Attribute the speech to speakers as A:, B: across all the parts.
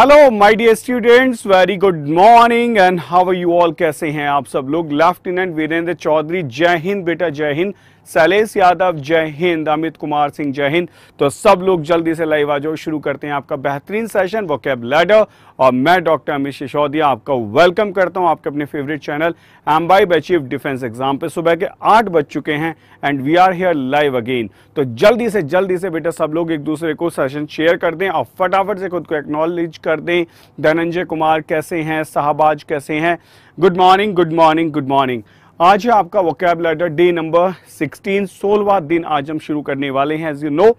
A: Hello my dear students very good morning and how are you all कैसे हैं आप सब लोग लेफ्टिनेंट वीरेंद्र चौधरी जय हिंद बेटा जय हिंद शैलेश यादव जय हिंद अमित कुमार सिंह जय हिंद तो सब लोग जल्दी से लाइव आ जाओ शुरू करते हैं आपका बेहतरीन सेशन वो कैब लैडर और मैं डॉक्टर अमित सिसोदिया आपका वेलकम करता हूं आपके अपने फेवरेट चैनल एम्बाई बाई डिफेंस एग्जाम पे सुबह के आठ बज चुके हैं and we are here live again तो जल्दी से जल्दी से बेटा सब लोग एक दूसरे को सेशन शेयर कर दें और फटाफट से खुद को एक्नॉलेज कर दें धनंजय कुमार कैसे हैं शाहबाज कैसे हैं good morning good morning good morning आज है आपका वोकैब लेटर डे नंबर 16 सोलवा दिन आज हम शुरू करने वाले हैं एज यू नो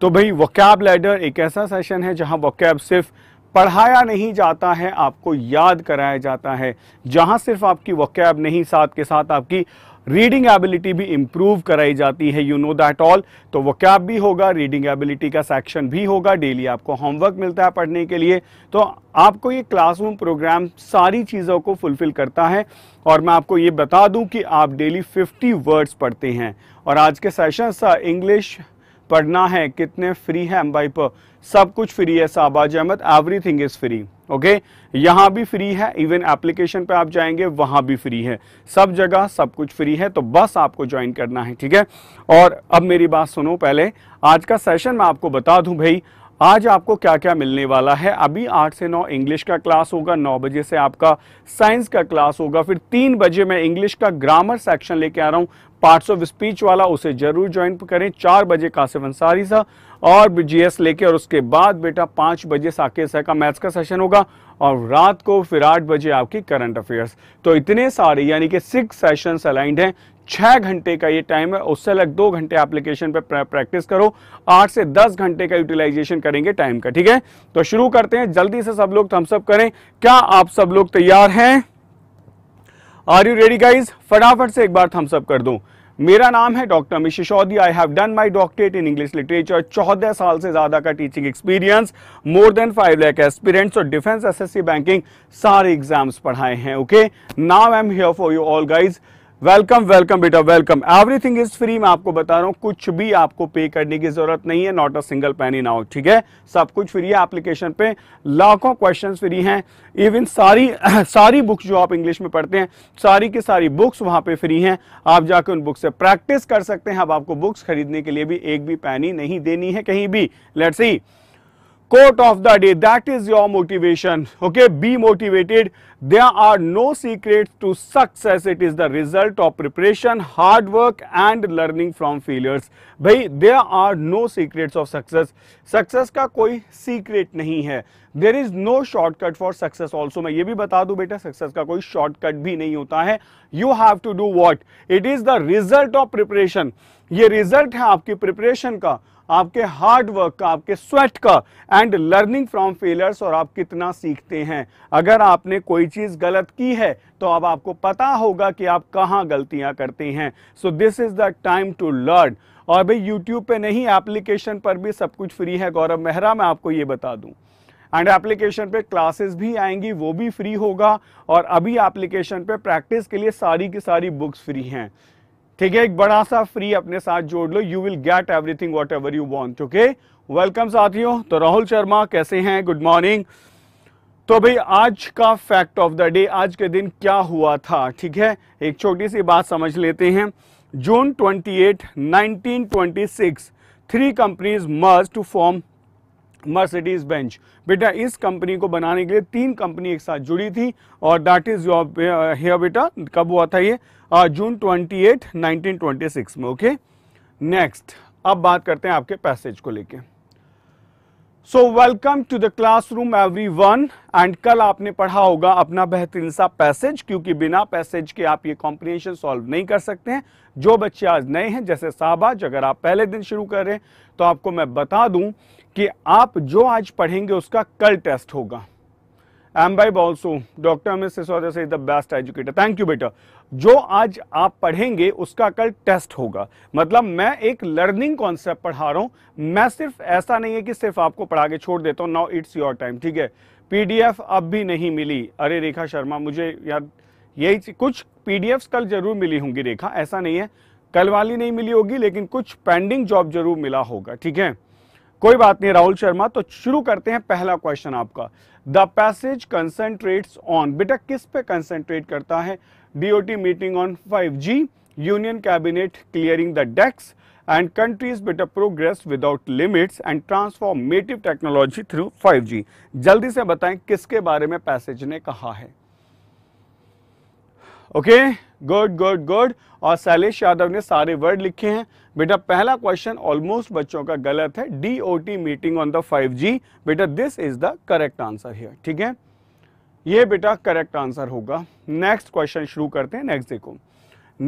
A: तो भाई वोकैब लेटर एक ऐसा सेशन है जहां वोकैब सिर्फ पढ़ाया नहीं जाता है आपको याद कराया जाता है जहां सिर्फ आपकी वोकैब नहीं साथ के साथ आपकी रीडिंग एबिलिटी भी इम्प्रूव कराई जाती है यू नो दैट ऑल तो वो क्या भी होगा रीडिंग एबिलिटी का सेक्शन भी होगा डेली आपको होमवर्क मिलता है पढ़ने के लिए तो आपको ये क्लासरूम प्रोग्राम सारी चीज़ों को फुलफ़िल करता है और मैं आपको ये बता दूं कि आप डेली 50 वर्ड्स पढ़ते हैं और आज के सेशन सा इंग्लिश पढ़ना है कितने फ्री है एम पर सब कुछ फ्री है Shahbaz Ahmad every is free okay okay? भी फ्री है इवन एप्लीकेशन पे आप जाएंगे वहां भी फ्री है सब जगह सब कुछ फ्री है तो बस आपको ज्वाइन करना है ठीक है और अब मेरी बात सुनो पहले आज का सेशन मैं आपको बता दूं भाई आज आपको क्या क्या मिलने वाला है अभी आठ से नौ इंग्लिश का क्लास होगा नौ बजे से आपका साइंस का क्लास होगा फिर तीन बजे मैं इंग्लिश का ग्रामर सेक्शन लेके आ रहा हूँ पार्ट्स ऑफ स्पीच वाला उसे जरूर ज्वाइन करें चार बजे कासिम अंसारी सा और जीएस लेके और उसके बाद बेटा पांच बजे साकेत सह का मैथ्स का सेशन होगा और रात को फिर आठ बजे आपकी करंट अफेयर्स तो इतने सारे यानी कि सिक्स सेशन अलाइंड हैं छः घंटे का ये टाइम है उससे अलग दो घंटे एप्लीकेशन पर प्रैक्टिस करो आठ से दस घंटे का यूटिलाइजेशन करेंगे टाइम का ठीक है तो शुरू करते हैं जल्दी से सब लोग थम्सअप करें क्या आप सब लोग तैयार हैं आर यू रेडी गाइज फटाफट से एक बार थम्सअप कर दूं मेरा नाम है doctor Amit Shishodi I have done my doctorate in English literature चौदह साल से ज़्यादा का teaching experience more than five lakh aspirants और डिफेंस एसएससी बैंकिंग सारे एग्जाम्स पढ़ाए हैं okay now I am here for you all guys welcome welcome बेटा वेलकम एवरीथिंग इज फ्री मैं आपको बता रहा हूँ कुछ भी आपको पे करने की जरूरत नहीं है not a single penny now ठीक है सब कुछ फ्री है एप्लीकेशन पे लाखों क्वेश्चन फ्री हैं इवन सारी सारी बुक्स जो आप इंग्लिश में पढ़ते हैं सारी की सारी बुक्स वहाँ पे फ्री हैं आप जाकर उन बुक से प्रैक्टिस कर सकते हैं अब आपको बुक्स खरीदने के लिए भी एक भी पैनी नहीं देनी है कहीं भी let see quote of the day that is your motivation okay be motivated there are no secrets to success it is the result of preparation hard work and learning from failures bhai there are no secrets of success success ka koi secret nahi hai there is no shortcut for success also मैं ये भी बता दूं बेटा success का कोई shortcut भी नहीं होता है you have to do what it is the result of preparation ये रिजल्ट है आपकी प्रिपरेशन का आपके हार्ड वर्क का आपके स्वेट का एंड लर्निंग फ्रॉम फेलियर्स और आप कितना सीखते हैं अगर आपने कोई चीज़ गलत की है तो अब आपको पता होगा कि आप कहाँ गलतियां करते हैं so this is the time to learn और भाई यूट्यूब पे नहीं एप्लीकेशन पर भी सब कुछ फ्री है गौरव मेहरा मैं आपको ये बता दूं एंड एप्लीकेशन पे क्लासेस भी आएंगी वो भी फ्री होगा और अभी एप्लीकेशन पे प्रैक्टिस के लिए सारी की सारी बुक्स फ्री हैं ठीक है एक बड़ा सा फ्री अपने साथ जोड़ लो you will get everything whatever you want okay welcome साथियों तो राहुल शर्मा कैसे हैं गुड मॉर्निंग तो भाई आज का फैक्ट ऑफ द डे आज के दिन क्या हुआ था ठीक है एक छोटी सी बात समझ लेते हैं June 28, 1926, three companies merge to form Mercedes Benz बेटा इस कंपनी को बनाने के लिए तीन कंपनी एक साथ जुड़ी थी और दैट इज योर हेयर बेटा कब हुआ था ये जून ट्वेंटी 1926 में ओके नेक्स्ट अब बात करते हैं आपके पैसेज को लेके so welcome to the classroom everyone एंड कल आपने पढ़ा होगा अपना बेहतरीन सा पैसेज क्योंकि बिना पैसेज के आप ये कॉम्बिनेशन सॉल्व नहीं कर सकते हैं जो बच्चे आज नए हैं जैसे साहबाज अगर आप पहले दिन शुरू कर रहे हैं तो आपको मैं बता दूं कि आप जो आज पढ़ेंगे उसका कल टेस्ट होगा एम बाई बॉल्सो डॉक्टर अमित सिसोदिया से is the best educator thank you बेटा जो आज आप पढ़ेंगे उसका कल टेस्ट होगा मतलब मैं एक लर्निंग कॉन्सेप्ट पढ़ा रहा हूं मैं सिर्फ ऐसा नहीं है कि सिर्फ आपको पढ़ा के छोड़ देता हूं नाउ इट्स योर टाइम ठीक है पीडीएफ अब भी नहीं मिली अरे रेखा शर्मा मुझे याद यही कुछ पीडीएफ कल जरूर मिली होंगी रेखा ऐसा नहीं है कल वाली नहीं मिली होगी लेकिन कुछ पेंडिंग जॉब जरूर मिला होगा ठीक है कोई बात नहीं राहुल शर्मा तो शुरू करते हैं पहला क्वेश्चन आपका द पैसेज कंसेंट्रेट ऑन बेटा किस पे कंसेंट्रेट करता है DOT meeting on 5G union cabinet clearing the decks and countries better progress without limits and transformative technology through 5G. जल्दी से बताएं किसके बारे में पैसेज ने कहा है okay okay? Good good good और शैलेश यादव ने सारे वर्ड लिखे हैं बेटा पहला क्वेश्चन ऑलमोस्ट बच्चों का गलत है D O T meeting on the 5G बेटा this is the correct answer here ठीक है ये बेटा करेक्ट आंसर होगा नेक्स्ट क्वेश्चन शुरू करते हैं नेक्स्ट देखो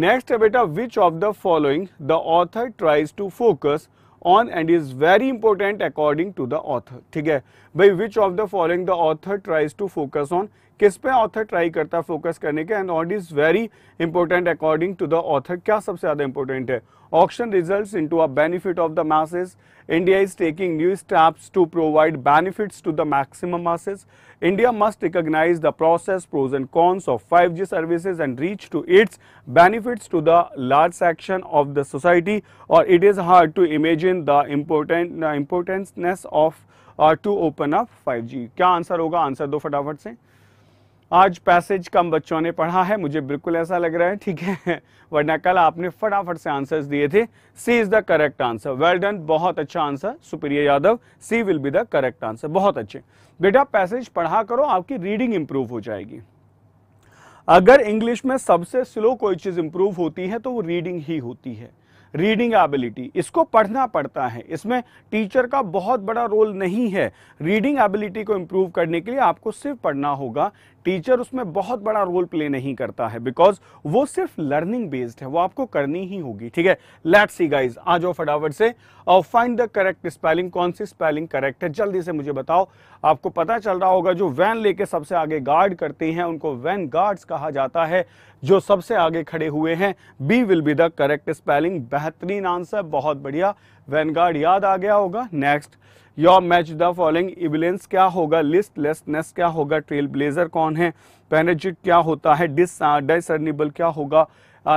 A: नेक्स्ट है बेटा which of the following the author tries to focus on and is very important according to the author ठीक है भाई which of the following the author tries to focus on किस पे ऑथर ट्राई करता है focus करने के and odd is very important according to the author क्या सबसे ज्यादा इंपॉर्टेंट है auction result into a benefit of the message India is taking new steps to provide benefits to the maximum message India must recognise the process pros and cons of five G service and reach to its benefit to the large section of the society और it is hard to imagine the important importanceness of to open up five क्या answer होगा answer दो फटाफट से आज passage कम बच्चों ने पढ़ा है मुझे बिल्कुल ऐसा लग रहा है ठीक है वरना कल आपने फटाफट से आंसर्स दिए थे C is the correct answer well done बहुत अच्छा answer Supriya Yadav C will be the correct answer बहुत अच्छे बेटा पैसेज पढ़ा करो आपकी रीडिंग इंप्रूव हो जाएगी अगर इंग्लिश में सबसे स्लो कोई चीज़ इंप्रूव होती है तो वो रीडिंग ही होती है रीडिंग एबिलिटी इसको पढ़ना पड़ता है इसमें टीचर का बहुत बड़ा रोल नहीं है रीडिंग एबिलिटी को इंप्रूव करने के लिए आपको सिर्फ पढ़ना होगा टीचर उसमें बहुत बड़ा रोल प्ले नहीं करता है बिकॉज वो सिर्फ लर्निंग बेस्ड है वो आपको करनी ही होगी ठीक है लेट सी गाइज आ जाओ फटाफट से और फाइंड द करेक्ट स्पेलिंग कौन सी स्पेलिंग करेक्ट है जल्दी से मुझे बताओ आपको पता चल रहा होगा जो वैन लेके सबसे आगे गार्ड करते हैं उनको वैन गार्ड्स कहा जाता है जो सबसे आगे खड़े हुए हैं B will be the correct spelling बेहतरीन आंसर बहुत बढ़िया वैन गार्ड याद आ गया होगा next your match the following evidence क्या होगा लिस्ट लेसनेस क्या होगा ट्रेल ब्लेजर कौन है पैनेजिक क्या होता है डिसनेबल क्या होगा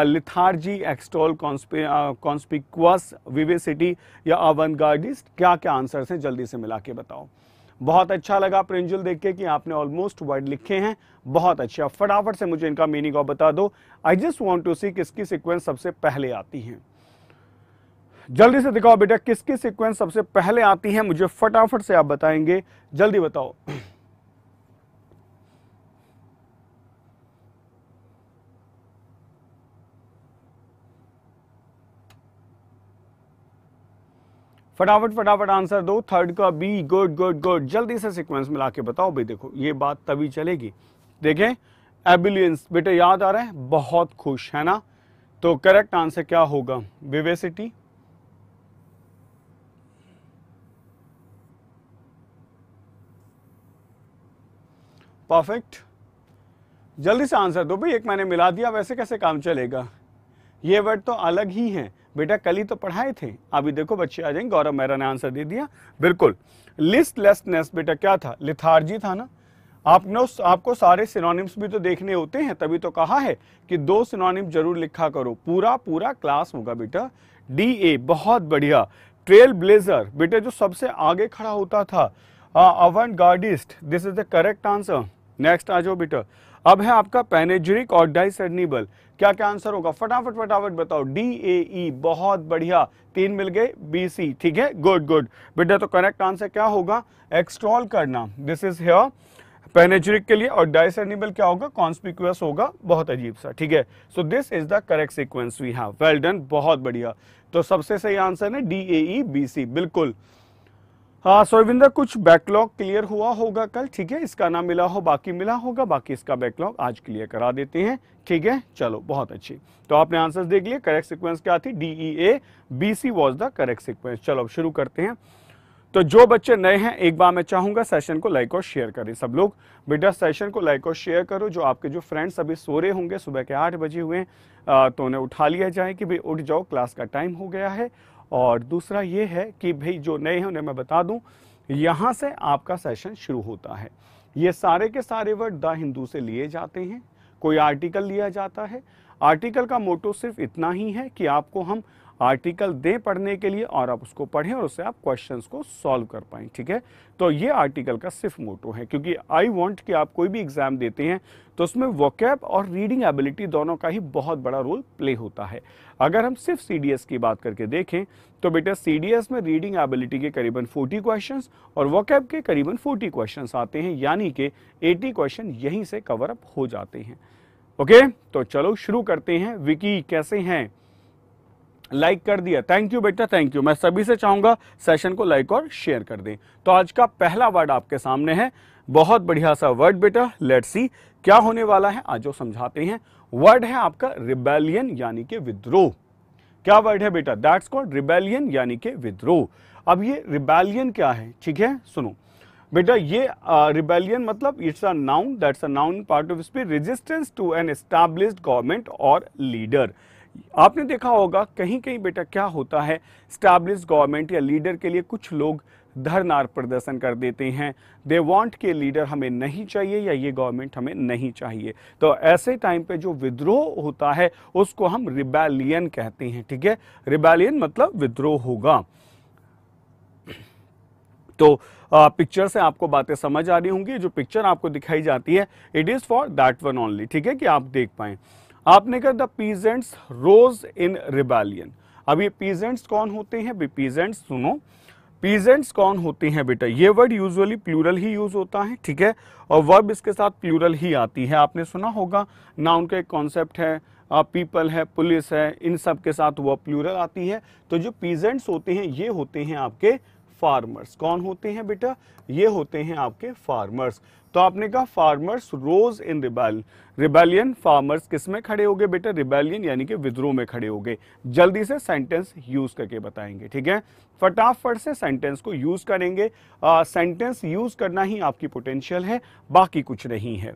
A: लिथार्जी एक्सटोल कॉन्स्पिक्वस विवेसिटी या अवनगार्डिस्ट क्या क्या आंसर्स हैं जल्दी से मिला के बताओ बहुत अच्छा लगा प्रिंजुल देख के कि आपने ऑलमोस्ट वर्ड लिखे हैं बहुत अच्छा फटाफट से मुझे इनका मीनिंग और बता दो I just want to see किसकी सिक्वेंस सबसे पहले आती हैं जल्दी से दिखाओ बेटा किसकी सीक्वेंस सबसे पहले आती है मुझे फटाफट से आप बताएंगे जल्दी बताओ फटाफट फटाफट आंसर दो थर्ड का बी गुड गुड गुड जल्दी से सीक्वेंस मिला के बताओ भाई देखो ये बात तभी चलेगी देखें एबिलियंस बेटे याद आ रहे हैं बहुत खुश है ना तो करेक्ट आंसर क्या होगा विवेसिटी परफेक्ट जल्दी से आंसर दो भाई एक मैंने मिला दिया वैसे कैसे काम चलेगा ये वर्ड तो अलग ही हैं बेटा कल ही तो पढ़ाए थे अभी देखो बच्चे आ जाएंगे गौरव मेहरा ने आंसर दे दिया बिल्कुल लिस्टलेसनेस बेटा क्या था लिथार्जी था ना आपने आपको सारे सिनोनिम्स भी तो देखने होते हैं तभी तो कहा है कि दो सिनोनिम जरूर लिखा करो पूरा पूरा क्लास होगा बेटा डी ए बहुत बढ़िया ट्रेल ब्लेजर बेटा जो सबसे आगे खड़ा होता था avant-gardist this is the correct answer next आ जाओ बेटा अब है आपका पैनेजरिक और डाइसर्निबल क्या क्या आंसर होगा फटाफट फटाफट बताओ डी ए ई बहुत बढ़िया तीन मिल गए बी सी ठीक है गुड गुड बेटा तो करेक्ट आंसर क्या होगा एक्सट्रॉल करना दिस इज हेयर पेनेजरिक के लिए और डाइसर्निबल क्या होगा कॉन्स्पिक्यूस होगा बहुत अजीब सा ठीक है so this is the correct sequence we have well done बहुत बढ़िया तो सबसे सही आंसर है D A E B C बिल्कुल हाँ सोविंदर कुछ बैकलॉग क्लियर हुआ होगा कल ठीक है इसका ना मिला हो बाकी मिला होगा बाकी इसका बैकलॉग आज क्लियर करा देते हैं ठीक है चलो बहुत अच्छी तो आपने आंसर्स देख लिए करेक्ट सीक्वेंस क्या थी D E A B C was the correct sequence चलो अब शुरू करते हैं तो जो बच्चे नए हैं एक बार मैं चाहूंगा सेशन को लाइक और शेयर करें सब लोग बेटा सेशन को लाइक और शेयर करो जो आपके जो फ्रेंड्स अभी सो रहे होंगे सुबह के आठ बजे हुए तो उन्हें उठा लिया जाए कि भाई उठ जाओ क्लास का टाइम हो गया है और दूसरा ये है कि भाई जो नए हैं उन्हें मैं बता दूं यहाँ से आपका सेशन शुरू होता है ये सारे के सारे वर्ड द हिंदू से लिए जाते हैं कोई आर्टिकल लिया जाता है आर्टिकल का मोटो सिर्फ इतना ही है कि आपको हम आर्टिकल दें पढ़ने के लिए और आप उसको पढ़ें और उससे आप क्वेश्चंस को सॉल्व कर पाए ठीक है तो ये आर्टिकल का सिर्फ मोटो है क्योंकि आई वांट कि आप कोई भी एग्ज़ाम देते हैं तो उसमें वोकैब और रीडिंग एबिलिटी दोनों का ही बहुत बड़ा रोल प्ले होता है अगर हम सिर्फ सी की बात करके देखें तो बेटा सी में रीडिंग एबिलिटी के करीबन 40 क्वेश्चंस और वोकैब के करीबन 40 क्वेश्चंस आते हैं यानी कि 80 क्वेश्चन यहीं से कवर अप हो जाते हैं ओके तो चलो शुरू करते हैं विकी कैसे हैं लाइक कर दिया थैंक यू बेटा थैंक यू मैं सभी से चाहूंगा सेशन को लाइक और शेयर कर दें तो आज का पहला वर्ड आपके सामने है बहुत बढ़िया सा वर्ड बेटा लेट सी क्या होने वाला है आज वो समझाते हैं वर्ड है आपका रिबेलियन यानी के विद्रोह क्या वर्ड है बेटा दैट्स कॉल्ड रिबेलियन यानी के विद्रोह अब ये रिबेलियन क्या है ठीक है सुनो बेटा ये रिबेलियन uh, मतलब it's a noun that's a noun part of speech resistance to an established government और लीडर आपने देखा होगा कहीं कहीं बेटा क्या होता है स्टैब्लिश गवर्नमेंट या लीडर के लिए कुछ लोग धरना प्रदर्शन कर देते हैं दे वांट के लीडर हमें नहीं चाहिए या ये गवर्नमेंट हमें नहीं चाहिए तो ऐसे टाइम पे जो विद्रोह होता है उसको हम रिबेलियन कहते हैं ठीक है रिबेलियन मतलब विद्रोह होगा तो पिक्चर से आपको बातें समझ आ रही होंगी जो पिक्चर आपको दिखाई जाती है it is for that one only ठीक है कि आप देख पाए आपने कहा the peasants rose in rebellion अब ये पीजेंट्स कौन होते हैं पीजेंट्स सुनो पीजेंट्स कौन होते हैं बेटा ये वर्ड यूजुअली प्लूरल ही यूज होता है ठीक है और वर्ब इसके साथ प्लूरल ही आती है आपने सुना होगा ना उनका एक कॉन्सेप्ट है पीपल है पुलिस है इन सब के साथ वह प्लूरल आती है तो जो पीजेंट्स होते हैं ये होते हैं आपके फार्मर्स कौन होते हैं बेटा ये होते हैं आपके फार्मर्स तो आपने कहा farmers rose in rebel rebellion farmers किस में खड़े हो गए बेटा रिबेलियन यानी कि विद्रोह में खड़े हो गए जल्दी से सेंटेंस यूज करके बताएंगे ठीक है फटाफट से सेंटेंस को यूज करेंगे सेंटेंस यूज करना ही आपकी पोटेंशियल है बाकी कुछ नहीं है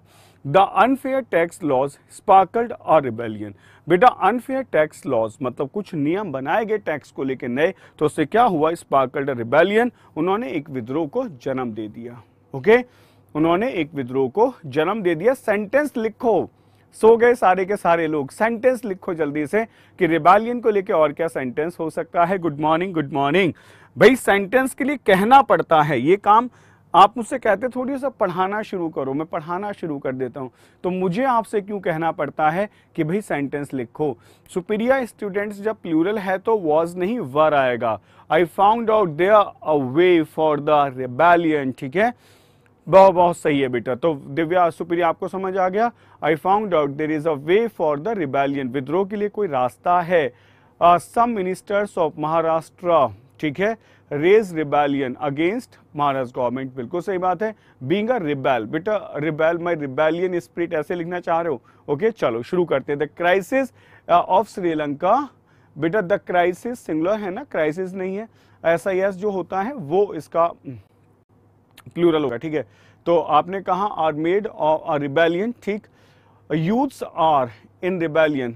A: the unfair tax laws sparked और रिबेलियन बेटा अनफेयर टैक्स लॉज मतलब कुछ नियम बनाए गए टैक्स को लेकर नए तो उससे क्या हुआ स्पार्कल्ड रिबेलियन उन्होंने एक विद्रोह को जन्म दे दिया ओके उन्होंने एक विद्रोह को जन्म दे दिया सेंटेंस लिखो सो गए सारे के सारे लोग सेंटेंस लिखो जल्दी से कि रिबेलियन को लेके और क्या सेंटेंस हो सकता है गुड मॉर्निंग गुड मॉर्निंग भाई सेंटेंस के लिए कहना पड़ता है ये काम आप मुझसे कहते थोड़ी सा पढ़ाना शुरू करो मैं पढ़ाना शुरू कर देता हूँ तो मुझे आपसे क्यों कहना पड़ता है कि भाई सेंटेंस लिखो सुपीरियर स्टूडेंट्स जब प्लूरल है तो वॉज नहीं वर आएगा I found out there a way for the rebellion ठीक है बहुत बहुत सही है बेटा तो दिव्या सुप्रिया आपको समझ आ गया I found out there is a way for the rebellion विद्रोह के लिए कोई रास्ता है सम मिनिस्टर्स ऑफ महाराष्ट्र ठीक है raise rebellion against Maharashtra government बिल्कुल सही बात है बींग अ रिबेल बेटा रिबेल माई रिबेलियन स्प्रिट ऐसे लिखना चाह रहे हो ओके चलो शुरू करते हैं द क्राइसिस ऑफ श्रीलंका बेटा द क्राइसिस सिंगलर है ना क्राइसिस नहीं है ऐसा यस जो होता है वो इसका क्लूरल हम्म, होगा ठीक है तो आपने कहा आर मेड और रिबेलियन ठीक youths are in rebellion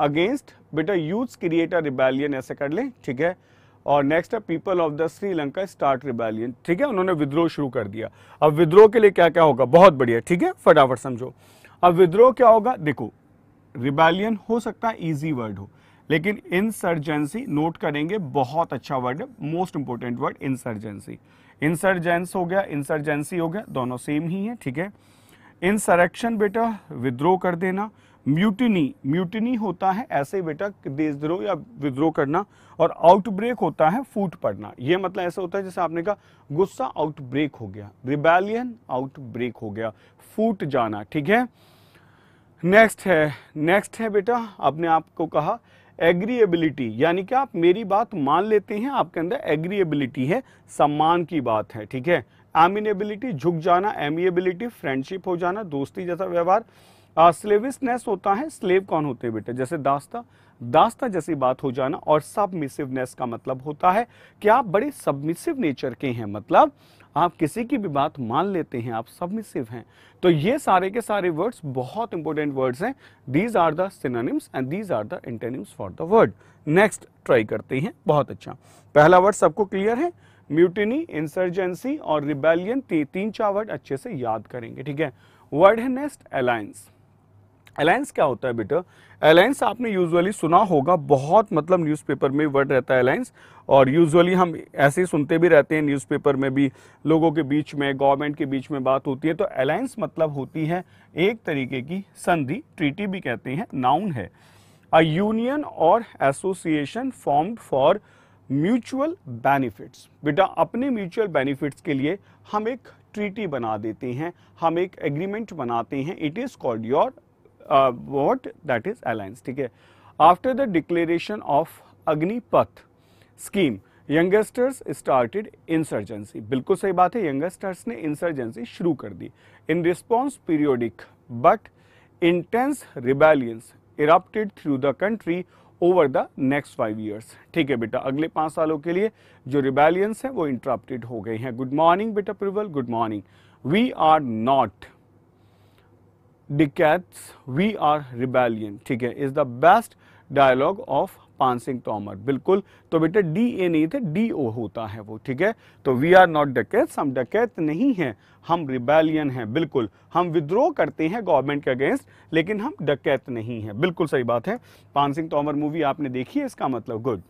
A: against बेटा यूथ्स क्रिएट अ रिबेलियन ऐसे कर लें ठीक है और नेक्स्ट है people of the Sri Lanka start rebellion ठीक है उन्होंने विद्रोह शुरू कर दिया अब विद्रोह के लिए क्या क्या होगा बहुत बढ़िया ठीक है फटाफट समझो अब विद्रोह क्या होगा देखो रिबेलियन हो सकता है ईजी वर्ड हो लेकिन इंसर्जेंसी नोट करेंगे बहुत अच्छा वर्ड है most important word insurgency insurgence हो गया इंसर्जेंसी हो गया दोनों सेम ही है ठीक है इंसरेक्शन बेटा विद्रोह कर देना म्यूटिनी म्यूटिनी होता है ऐसे बेटा देशद्रोह या विद्रोह करना और आउटब्रेक होता है फूट पड़ना यह मतलब ऐसा होता है जैसे आपने कहा गुस्सा आउटब्रेक हो गया रिबेलियन आउटब्रेक हो गया फूट जाना ठीक है नेक्स्ट है नेक्स्ट है बेटा आपने आपको कहा एग्रीएबिलिटी यानी कि आप मेरी बात मान लेते हैं आपके अंदर एग्रीएबिलिटी है सम्मान की बात है ठीक है एमिनेबिलिटी झुक जाना एमिएबिलिटी फ्रेंडशिप हो जाना दोस्ती जैसा व्यवहार स्लेविसनेस होता है स्लेव कौन होते हैं बेटे जैसे दास्ता दास्ता जैसी बात हो जाना और सबमिसिवनेस का मतलब होता है कि आप बड़े सबमिसिव नेचर के हैं मतलब आप किसी की भी बात मान लेते हैं आप सबमिसिव हैं तो ये सारे के सारे वर्ड्स बहुत इंपॉर्टेंट वर्ड्स हैं these are the and these are the antonyms for the word next try करते हैं बहुत अच्छा पहला वर्ड सबको क्लियर है म्यूटिनी इंसर्जेंसी और रिबेलियन ती, तीन चार वर्ड अच्छे से याद करेंगे ठीक है वर्ड है नेक्स्ट अलायंस अलायंस क्या होता है बेटा अलायंस आपने यूजुअली सुना होगा बहुत मतलब न्यूज़पेपर में वर्ड रहता है अलायंस और यूजुअली हम ऐसे ही सुनते भी रहते हैं न्यूज़पेपर में भी लोगों के बीच में गवर्नमेंट के बीच में बात होती है तो अलायंस मतलब होती है एक तरीके की संधि ट्रीटी भी कहते हैं नाउन है अ यूनियन और association form for mutual benefits बेटा अपने म्यूचुअल बेनिफिट्स के लिए हम एक ट्रीटी बना देते हैं हम एक एग्रीमेंट बनाते हैं it is called your what that is alliance ठीक है after the declaration of Agnipath scheme youngsters started insurgency बिल्कुल सही बात है यंगस्टर्स ने इंसर्जेंसी शुरू कर दी in response periodic but intense rebellions erupted through the country over the next five years ठीक है बेटा अगले पांच सालों के लिए जो रिबेलियंस है वो इंटरप्टेड हो गए हैं गुड मॉर्निंग बेटा प्रिवल good morning we are not dacoits we are rebellion ठीक है is the best dialogue of Paan Singh Tomar बिल्कुल तो बेटा डी ए नहीं थे डी ओ होता है वो ठीक है तो वी आर नॉट डकैत हम डकैत नहीं हैं हम रिबेलियन हैं बिल्कुल हम विद्रोह करते हैं गवर्नमेंट के अगेंस्ट लेकिन हम डकैत नहीं हैं बिल्कुल सही बात है पान सिंह तोमर मूवी आपने देखी है इसका मतलब गुड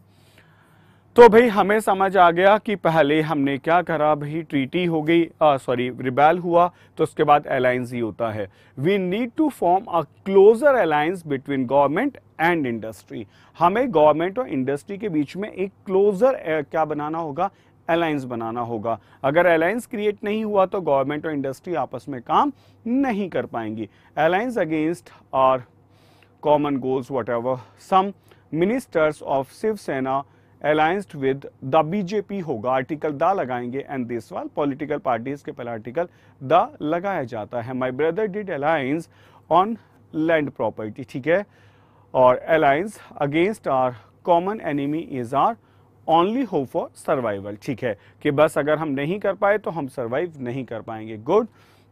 A: तो भाई हमें समझ आ गया कि पहले हमने क्या करा भाई ट्रीटी हो गई सॉरी रिबेल हुआ तो उसके बाद अलायंस ही होता है we need to form a closer alliance between government and industry हमें गवर्नमेंट और इंडस्ट्री के बीच में एक क्लोजर क्या बनाना होगा अलायंस बनाना होगा अगर अलायंस क्रिएट नहीं हुआ तो गवर्नमेंट और इंडस्ट्री आपस में काम नहीं कर पाएंगी alliance against our common goals whatever some ministers of Shiv Sena allianced with the BJP होगा आर्टिकल द लगाएंगे and this wall political parties के पहले आर्टिकल द लगाया जाता है my brother did alliance on land property ठीक है और alliance against our common enemy is our only hope for survival ठीक है कि बस अगर हम नहीं कर पाए तो हम सर्वाइव नहीं कर पाएंगे गुड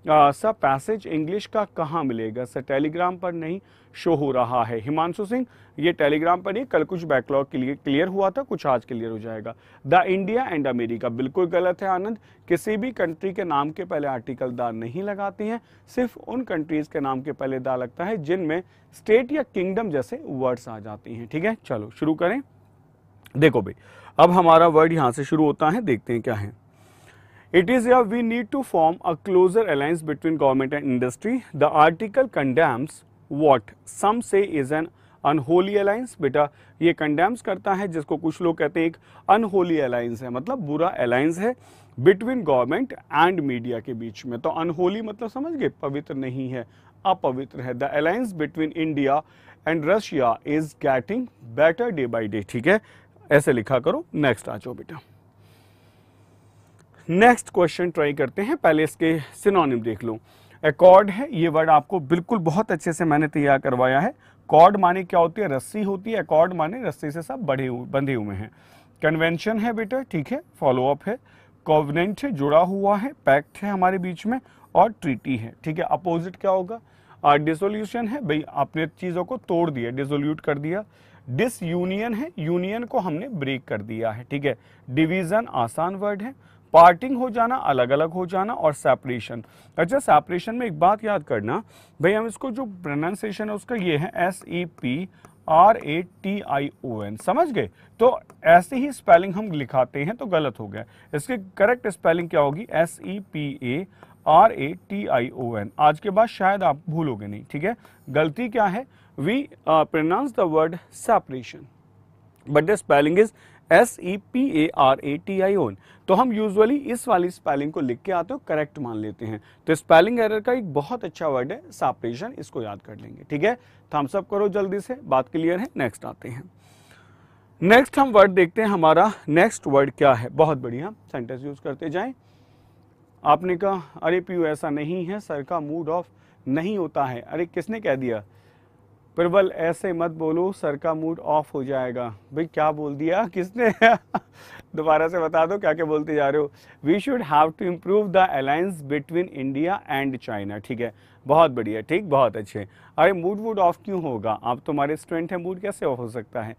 A: सा पैसेज इंग्लिश का कहाँ मिलेगा सर टेलीग्राम पर नहीं शो हो रहा है हिमांशु सिंह ये टेलीग्राम पर ही कल कुछ बैकलॉग के लिए क्लियर हुआ था कुछ आज क्लियर हो जाएगा द इंडिया एंड अमेरिका बिल्कुल गलत है आनंद किसी भी कंट्री के नाम के पहले आर्टिकल दा नहीं लगाते हैं सिर्फ उन कंट्रीज के नाम के पहले दा लगता है जिनमें स्टेट या किंगडम जैसे वर्ड्स आ जाती हैं ठीक है चलो शुरू करें देखो भाई अब हमारा वर्ड यहाँ से शुरू होता है देखते हैं क्या है It is here we need to form a closer alliance between government and industry. The article condemns what some say is an unholy alliance बेटा ये कंडेम्स करता है जिसको कुछ लोग कहते हैं एक अनहोली अलायंस है मतलब बुरा अलायंस है बिटवीन गवर्नमेंट एंड मीडिया के बीच में तो अनहोली मतलब समझ गए पवित्र नहीं है अपवित्र है the alliance between India and Russia is getting better day by day ठीक है ऐसे लिखा करो नेक्स्ट आ जाओ बेटा नेक्स्ट क्वेश्चन ट्राई करते हैं पहले इसके सिनोनिम देख लो एकॉर्ड है ये वर्ड आपको बिल्कुल बहुत अच्छे से मैंने तैयार करवाया है कॉर्ड माने क्या होती है रस्सी होती है अकॉर्ड माने रस्सी से सब बढ़े हुए बंधे हुए हैं कन्वेंशन है बेटा ठीक है फॉलोअप है कॉवनेंट है जुड़ा हुआ है पैक्ट है हमारे बीच में और ट्रीटी है ठीक है अपोजिट क्या होगा डिसोल्यूशन है भाई आपने चीज़ों को तोड़ दिया डिसोल्यूट कर दिया डिसयूनियन है यूनियन को हमने ब्रेक कर दिया है ठीक है डिवीज़न आसान वर्ड है पार्टिंग हो जाना अलग अलग हो जाना और सेपरेशन अच्छा सेपरेशन में एक बात याद करना भाई हम इसको जो प्रोनाउंसिएशन है उसका ये है S E P R A T I O N समझ गए तो ऐसे ही स्पेलिंग हम लिखाते हैं तो गलत हो गया इसके करेक्ट स्पेलिंग क्या होगी S E P A R A T I O N आज के बाद शायद आप भूलोगे नहीं ठीक है गलती क्या है we pronounce the word separation but the spelling is S E P A R A T I O N तो हम यूजुअली इस वाली स्पेलिंग को लिख के आते हो करेक्ट मान लेते हैं तो स्पेलिंग एरर का एक बहुत अच्छा वर्ड है सापरेशन इसको याद कर लेंगे ठीक है थम्सअप करो जल्दी से बात क्लियर है नेक्स्ट आते हैं नेक्स्ट हम वर्ड देखते हैं हमारा नेक्स्ट वर्ड क्या है बहुत बढ़िया सेंटेंस यूज करते जाएं आपने कहा अरे पीयू ऐसा नहीं है सर का मूड ऑफ नहीं होता है अरे किसने कह दिया प्रबल ऐसे मत बोलो सर का मूड ऑफ हो जाएगा भाई क्या बोल दिया किसने दोबारा से बता दो क्या क्या बोलते जा रहे हो we should have to improve the alliance between India and China ठीक है बहुत बढ़िया ठीक बहुत अच्छे अरे मूड वूड ऑफ क्यों होगा आप तुम्हारे तो स्टूडेंट हैं मूड कैसे ऑफ हो सकता है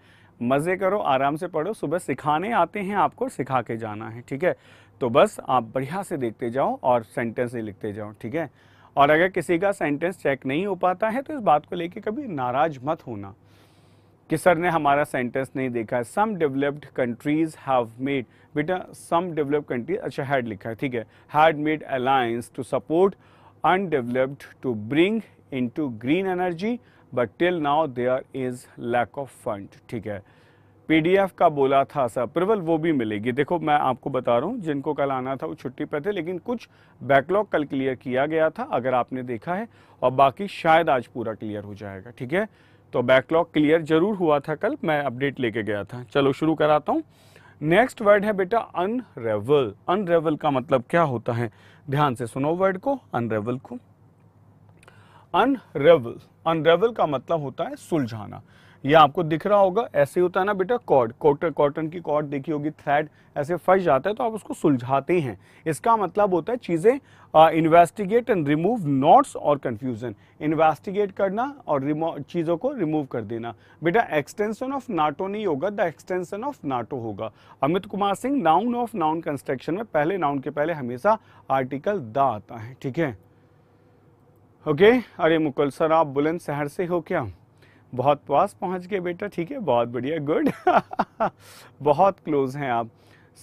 A: मज़े करो आराम से पढ़ो सुबह सिखाने आते हैं आपको सिखा के जाना है ठीक है तो बस आप बढ़िया से देखते जाओ और सेंटेंस लिखते जाओ ठीक है और अगर किसी का सेंटेंस चेक नहीं हो पाता है तो इस बात को लेके कभी नाराज मत होना कि सर ने हमारा सेंटेंस नहीं देखा है some developed countries have made बेटा सम डेवलप्ड कंट्रीज अच्छा हैड लिखा है ठीक है had made alliance to support undeveloped to bring into green energy but till now there is lack of fund ठीक है पीडीएफ का बोला था सर अप्रूवल वो भी मिलेगी देखो मैं आपको बता रहा हूँ जिनको कल आना था वो छुट्टी पर थे लेकिन कुछ बैकलॉग कल क्लियर किया गया था अगर आपने देखा है और बाकी शायद आज पूरा क्लियर हो जाएगा ठीक है तो बैकलॉग क्लियर जरूर हुआ था कल मैं अपडेट लेके गया था चलो शुरू कराता हूँ नेक्स्ट वर्ड है बेटा अनरेवल अनरेवल का मतलब क्या होता है ध्यान से सुनो वर्ड को अनरेवल को अनरेवल अनरेवल का मतलब होता है सुलझाना ये आपको दिख रहा होगा ऐसे होता है ना बेटा कॉर्ड कॉटन कॉटन की कॉर्ड देखी होगी थ्रेड ऐसे फंस जाता है तो आप उसको सुलझाते हैं इसका मतलब होता है चीज़ें इन्वेस्टिगेट एंड रिमूव नॉट्स और कंफ्यूजन इन्वेस्टिगेट करना और चीज़ों को रिमूव कर देना बेटा एक्सटेंशन ऑफ नाटो नहीं होगा द एक्सटेंशन ऑफ नाटो होगा Amit Kumar Singh noun of noun construction में पहले नाउन के पहले हमेशा आर्टिकल द आता है ठीक है ओके अरे मुकुल सर आप बुलंद शहर से हो क्या बहुत पास पहुंच गए बेटा ठीक है बहुत बढ़िया गुड बहुत क्लोज हैं आप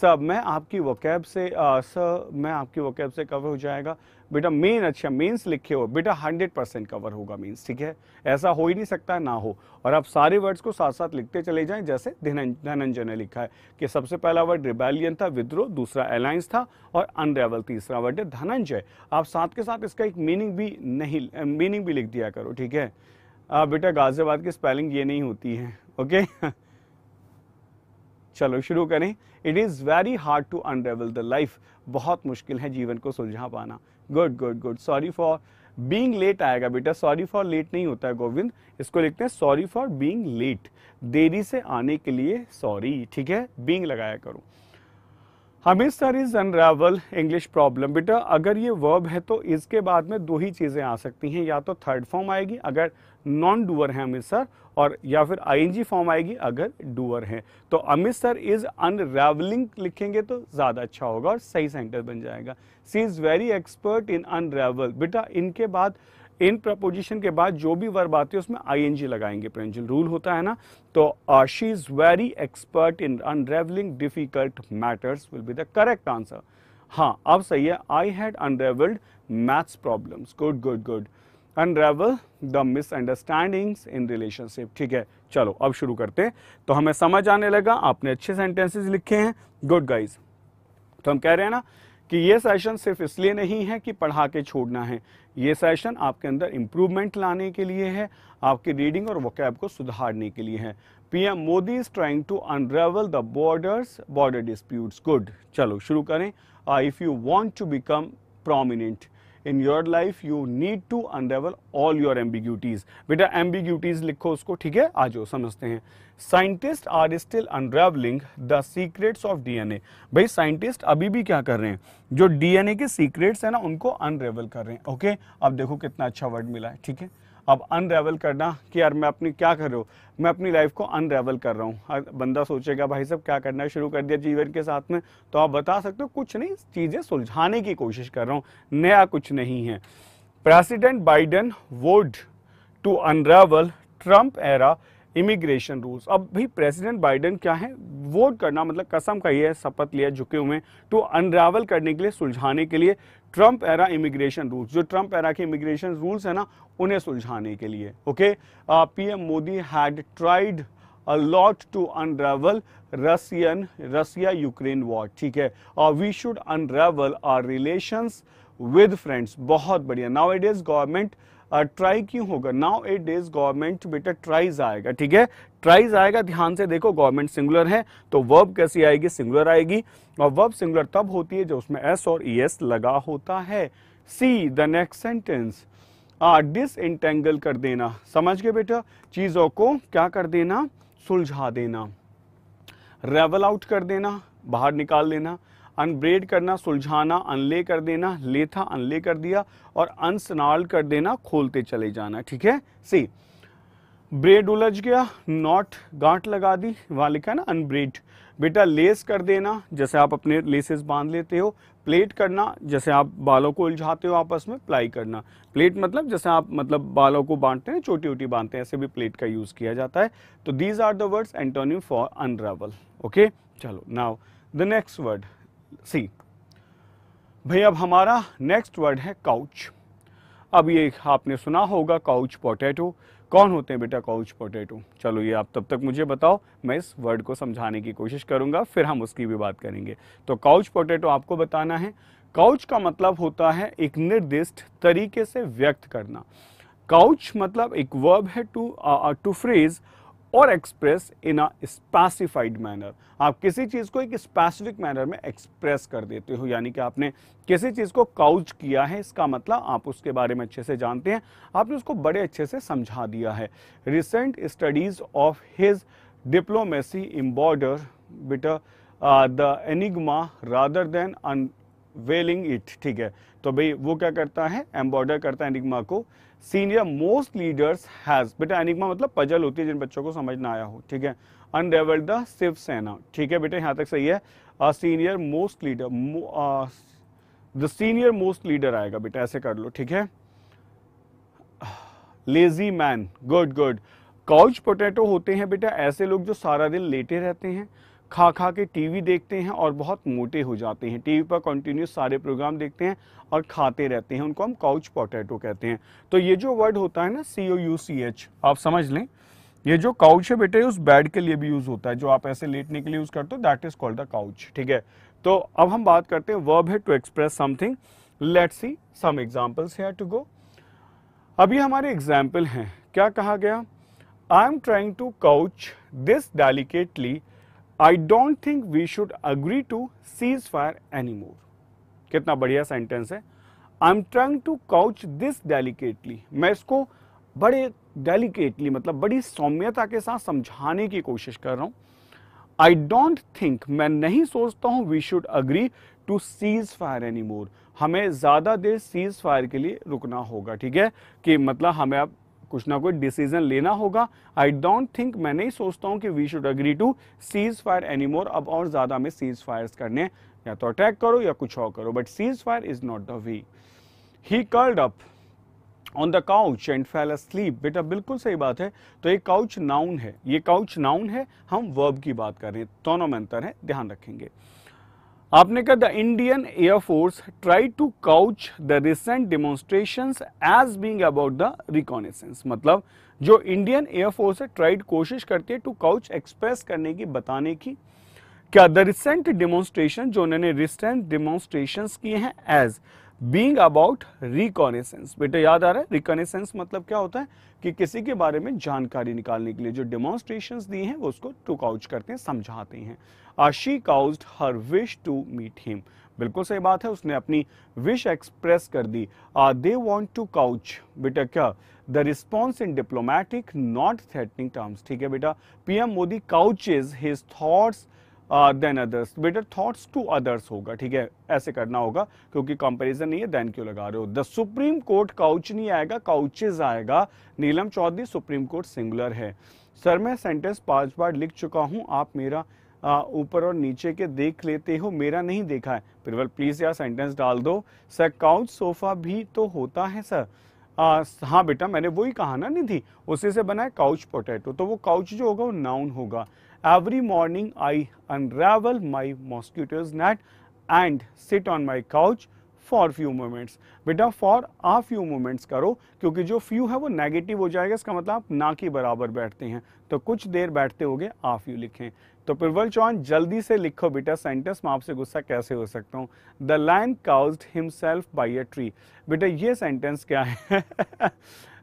A: सब मैं आपकी वकैब से आ, सर मैं आपकी वकैब से कवर हो जाएगा बेटा मेन अच्छा मेंस लिखे हो बेटा हंड्रेड परसेंट कवर होगा मेंस ठीक है ऐसा हो ही नहीं सकता ना हो और आप सारे वर्ड्स को साथ साथ लिखते चले जाएं जैसे धनंजय ने लिखा है कि सबसे पहला वर्ड रिबेलियन था विद्रोह दूसरा अलायंस था और अनरेवल तीसरा वर्ड है धनंजय आप साथ के साथ इसका एक मीनिंग भी नहीं मीनिंग भी लिख दिया करो ठीक है आ, बेटा गाजियाबाद की स्पेलिंग ये नहीं होती है ओके चलो शुरू करें it is very hard to unravel the life बहुत मुश्किल है जीवन को सुलझा पाना good good good sorry for being late आएगा बेटा सॉरी फॉर लेट नहीं होता है गोविंद इसको लिखते हैं सॉरी फॉर बींग लेट देरी से आने के लिए सॉरी ठीक है बींग लगाया करो हमें sir is unravel English problem बेटा अगर ये वर्ब है तो इसके बाद में दो ही चीज़ें आ सकती हैं या तो थर्ड फॉर्म आएगी अगर नॉन डूअर हैं अमित सर और या फिर आईएनजी फॉर्म आएगी अगर डूअर हैं तो अमित सर इज अनरेवलिंग लिखेंगे तो ज़्यादा अच्छा होगा और सही सेंटेंस बन जाएगा she is very expert in unravel बेटा इनके बाद इन प्रपोजिशन के बाद जो भी वर्ब आती है उसमें आईएनजी लगाएंगे प्रेंजल रूल होता है ना तो she is very expert in unravelling difficult matters will be the correct answer हाँ अब सही है I had unravelled maths problems good good good unravel the misunderstandings in relationship ठीक है चलो अब शुरू करते हैं तो हमें समझ आने लगा आपने अच्छे सेंटेंसेस लिखे हैं गुड गाइज तो हम कह रहे हैं ना कि ये सेशन सिर्फ इसलिए नहीं है कि पढ़ा के छोड़ना है ये सेशन आपके अंदर इम्प्रूवमेंट लाने के लिए है आपकी रीडिंग और वकैब को सुधारने के लिए है PM Modi is trying to unravel the borders border disputes good चलो शुरू करें if you want to become prominent in your life you need to unravel all your ambiguities बेटा एम्बिग्यूटीज लिखो उसको ठीक है आ जाओ समझते हैं scientist are still unravelling the secrets of DNA भाई साइंटिस्ट अभी भी क्या कर रहे हैं जो डीएनए के सीक्रेट्स है ना उनको अनरेवल कर रहे हैं ओके अब देखो कितना अच्छा वर्ड मिला है ठीक है अब अनरेवल करना कि यार मैं अपनी क्या कर रहा हूँ मैं अपनी लाइफ को अनरेवल कर रहा हूँ बंदा सोचेगा भाई सब क्या करना शुरू कर दिया जीवन के साथ में तो आप बता सकते हो कुछ नहीं चीज़ें सुलझाने की कोशिश कर रहा हूँ नया कुछ नहीं है president Biden vowed to unravel Trump era immigration rules अब भी प्रेसिडेंट बाइडन क्या है वोट करना मतलब कसम का ही है शपथ लिया झुके हुए टू अनरावल करने के लिए सुलझाने के लिए ट्रंप एरा इमिग्रेशन रूल्स जो ट्रंप एरा के इमिग्रेशन रूल्स है ना उन्हें सुलझाने के लिए okay PM Modi had tried a lot to unravel Russian Russia Ukraine war ठीक है we should unravel our relations with friends बहुत बढ़िया now it is government try क्यों होगा नाउ इट इज गवर्नमेंट बेटा ट्राइज आएगा ठीक है ट्राइज आएगा ध्यान से देखो गवर्नमेंट सिंगुलर है तो वर्ब कैसी आएगी सिंगुलर आएगी और वर्ब सिंगुलर तब होती है जो उसमें एस और ई एस लगा होता है see the next sentence disentangle कर देना समझ गए बेटा चीज़ों को क्या कर देना सुलझा देना रेवल आउट कर देना बाहर निकाल देना अनब्रेड करना सुलझाना अनले कर देना ले था अनले कर दिया और अनसनाल कर देना खोलते चले जाना ठीक है सी ब्रेड उलझ गया नॉट गांठ लगा दी वाले लिखा है ना अनब्रेड बेटा लेस कर देना जैसे आप अपने लेसेस बांध लेते हो प्लेट करना जैसे आप बालों को उलझाते हो आपस में प्लाई करना प्लेट मतलब जैसे आप मतलब बालों को बांटते हैं छोटी छोटी बांधते हैं ऐसे भी प्लेट का यूज़ किया जाता है तो these are the words antonym for unravel okay चलो now the next word see भाई अब हमारा नेक्स्ट वर्ड है काउच अब ये आपने सुना होगा काउच पोटैटो कौन होते हैं बेटा काउच पोटैटो चलो ये आप तब तक मुझे बताओ मैं इस वर्ड को समझाने की कोशिश करूंगा फिर हम उसकी भी बात करेंगे तो काउच पोटैटो आपको बताना है काउच का मतलब होता है एक निर्दिष्ट तरीके से व्यक्त करना काउच मतलब एक वर्ब है टू टू फ्रेज और express in a specified manner आप किसी चीज़ को एक स्पेसिफिक मैनर में एक्सप्रेस कर देते हो यानी कि आपने किसी चीज़ को काउच किया है इसका मतलब आप उसके बारे में अच्छे से जानते हैं आपने उसको बड़े अच्छे से समझा दिया है recent studies of his diplomacy embroider बिटा the enigma rather than unveiling it ठीक है तो भाई वो क्या करता है एम्बॉर्डर करता है एनिग्मा को सीनियर मोस्ट लीडर्स हैज बेटा एनिग्मा मतलब पजल होती है जिन बच्चों को समझ ना आया हो ठीक है अनरेवल्ड द शिव सेना ठीक है बेटा यहाँ तक सही है senior most leader the senior most leader आएगा बेटा ऐसे कर लो ठीक है lazy man good good couch potato होते हैं बेटा ऐसे लोग जो सारा दिन लेटे रहते हैं खा खा के टीवी देखते हैं और बहुत मोटे हो जाते हैं टीवी पर कंटिन्यूस सारे प्रोग्राम देखते हैं और खाते रहते हैं उनको हम काउच पोटैटो कहते हैं तो ये जो वर्ड होता है ना सी ओ यू सी एच आप समझ लें ये जो काउच है बेटे उस बेड के लिए भी यूज़ होता है जो आप ऐसे लेटने के लिए यूज़ करते हो that is called the couch ठीक है तो अब हम बात करते हैं वर्ब है to express something let see some examples है टू गो अभी हमारे एग्जाम्पल हैं क्या कहा गया I am trying to couch this delicately I don't think we should agree to cease fire any more कितना बढ़िया सेंटेंस है I am trying to couch this delicately मैं इसको बड़े डेलीकेटली मतलब बड़ी सौम्यता के साथ समझाने की कोशिश कर रहा हूं आई डोंट थिंक मैं नहीं सोचता हूं we should agree to cease fire any more हमें ज़्यादा देर सीज फायर के लिए रुकना होगा ठीक है कि मतलब हमें अब कुछ ना कुछ डिसीजन लेना होगा आई डोंट थिंक मैं नहीं सोचता हूँ कि we should agree to cease fire any more अब और ज़्यादा हमें सीज फायर करने या तो अटैक करो या कुछ और करो but cease fire is not the way he curled up on the couch and fell sleep बेटा बिल्कुल सही बात है तो ये काउच नाउन है ये काउच नाउन है हम वर्ब की बात कर रहे हैं दोनों में अंतर है ध्यान रखेंगे आपने कहा the Indian air force try to couch the recent demonstration as being about the reconnaissance मतलब जो इंडियन एयरफोर्स है ट्राइड कोशिश करती है टू काउच एक्सप्रेस करने की बताने की क्या द रिसेंट डेमोन्स्ट्रेशन जो उन्होंने रिसेंट डेमोन्स्ट्रेशन किए हैं एज बींग अबाउट रिकॉनेसेंस बेटा याद आ रहा है रिकॉनेसेंस मतलब क्या होता है कि किसी के बारे में जानकारी निकालने के लिए जो डेमोन्स्ट्रेशन दिए हैं वो उसको टू काउच करते हैं समझाते हैं she couched her wish to meet him बिल्कुल सही बात है उसने अपनी विश एक्सप्रेस कर दी दे वांट टू काउच बेटा क्या the response in diplomatic not threatening terms ठीक है बेटा PM Modi couches his thoughts then others better thoughts to others होगा ठीक है ऐसे करना होगा क्योंकि कंपैरिजन नहीं है देन क्यों लगा रहे हो द सुप्रीम कोर्ट काउच नहीं आएगा काउचेज आएगा Neelam Chaudhary Supreme Court singular है सर मैं सेंटेंस पांच बार लिख चुका हूं आप मेरा ऊपर और नीचे के देख लेते हो मेरा नहीं देखा है फिर प्लीज़ यार सेंटेंस डाल दो सर काउच सोफ़ा भी तो होता है सर आ, हाँ बेटा मैंने वही कहा ना नहीं थी उसी से बना है काउच पोटैटो तो वो काउच जो होगा वो नाउन होगा every morning I unravel my mosquitoes net and sit on my couch for few moments बेटा फॉर आ फ्यू मोमेंट्स करो क्योंकि जो फ्यू है वो नेगेटिव हो जाएगा इसका मतलब आप ना के बराबर बैठते हैं तो कुछ देर बैठते हो गए आ फ्यू लिखें तो प्रबल चौहान जल्दी से लिखो बेटा सेंटेंस मैं आपसे गुस्सा कैसे हो सकता हूँ the line couches himself by a tree बेटा ये सेंटेंस क्या है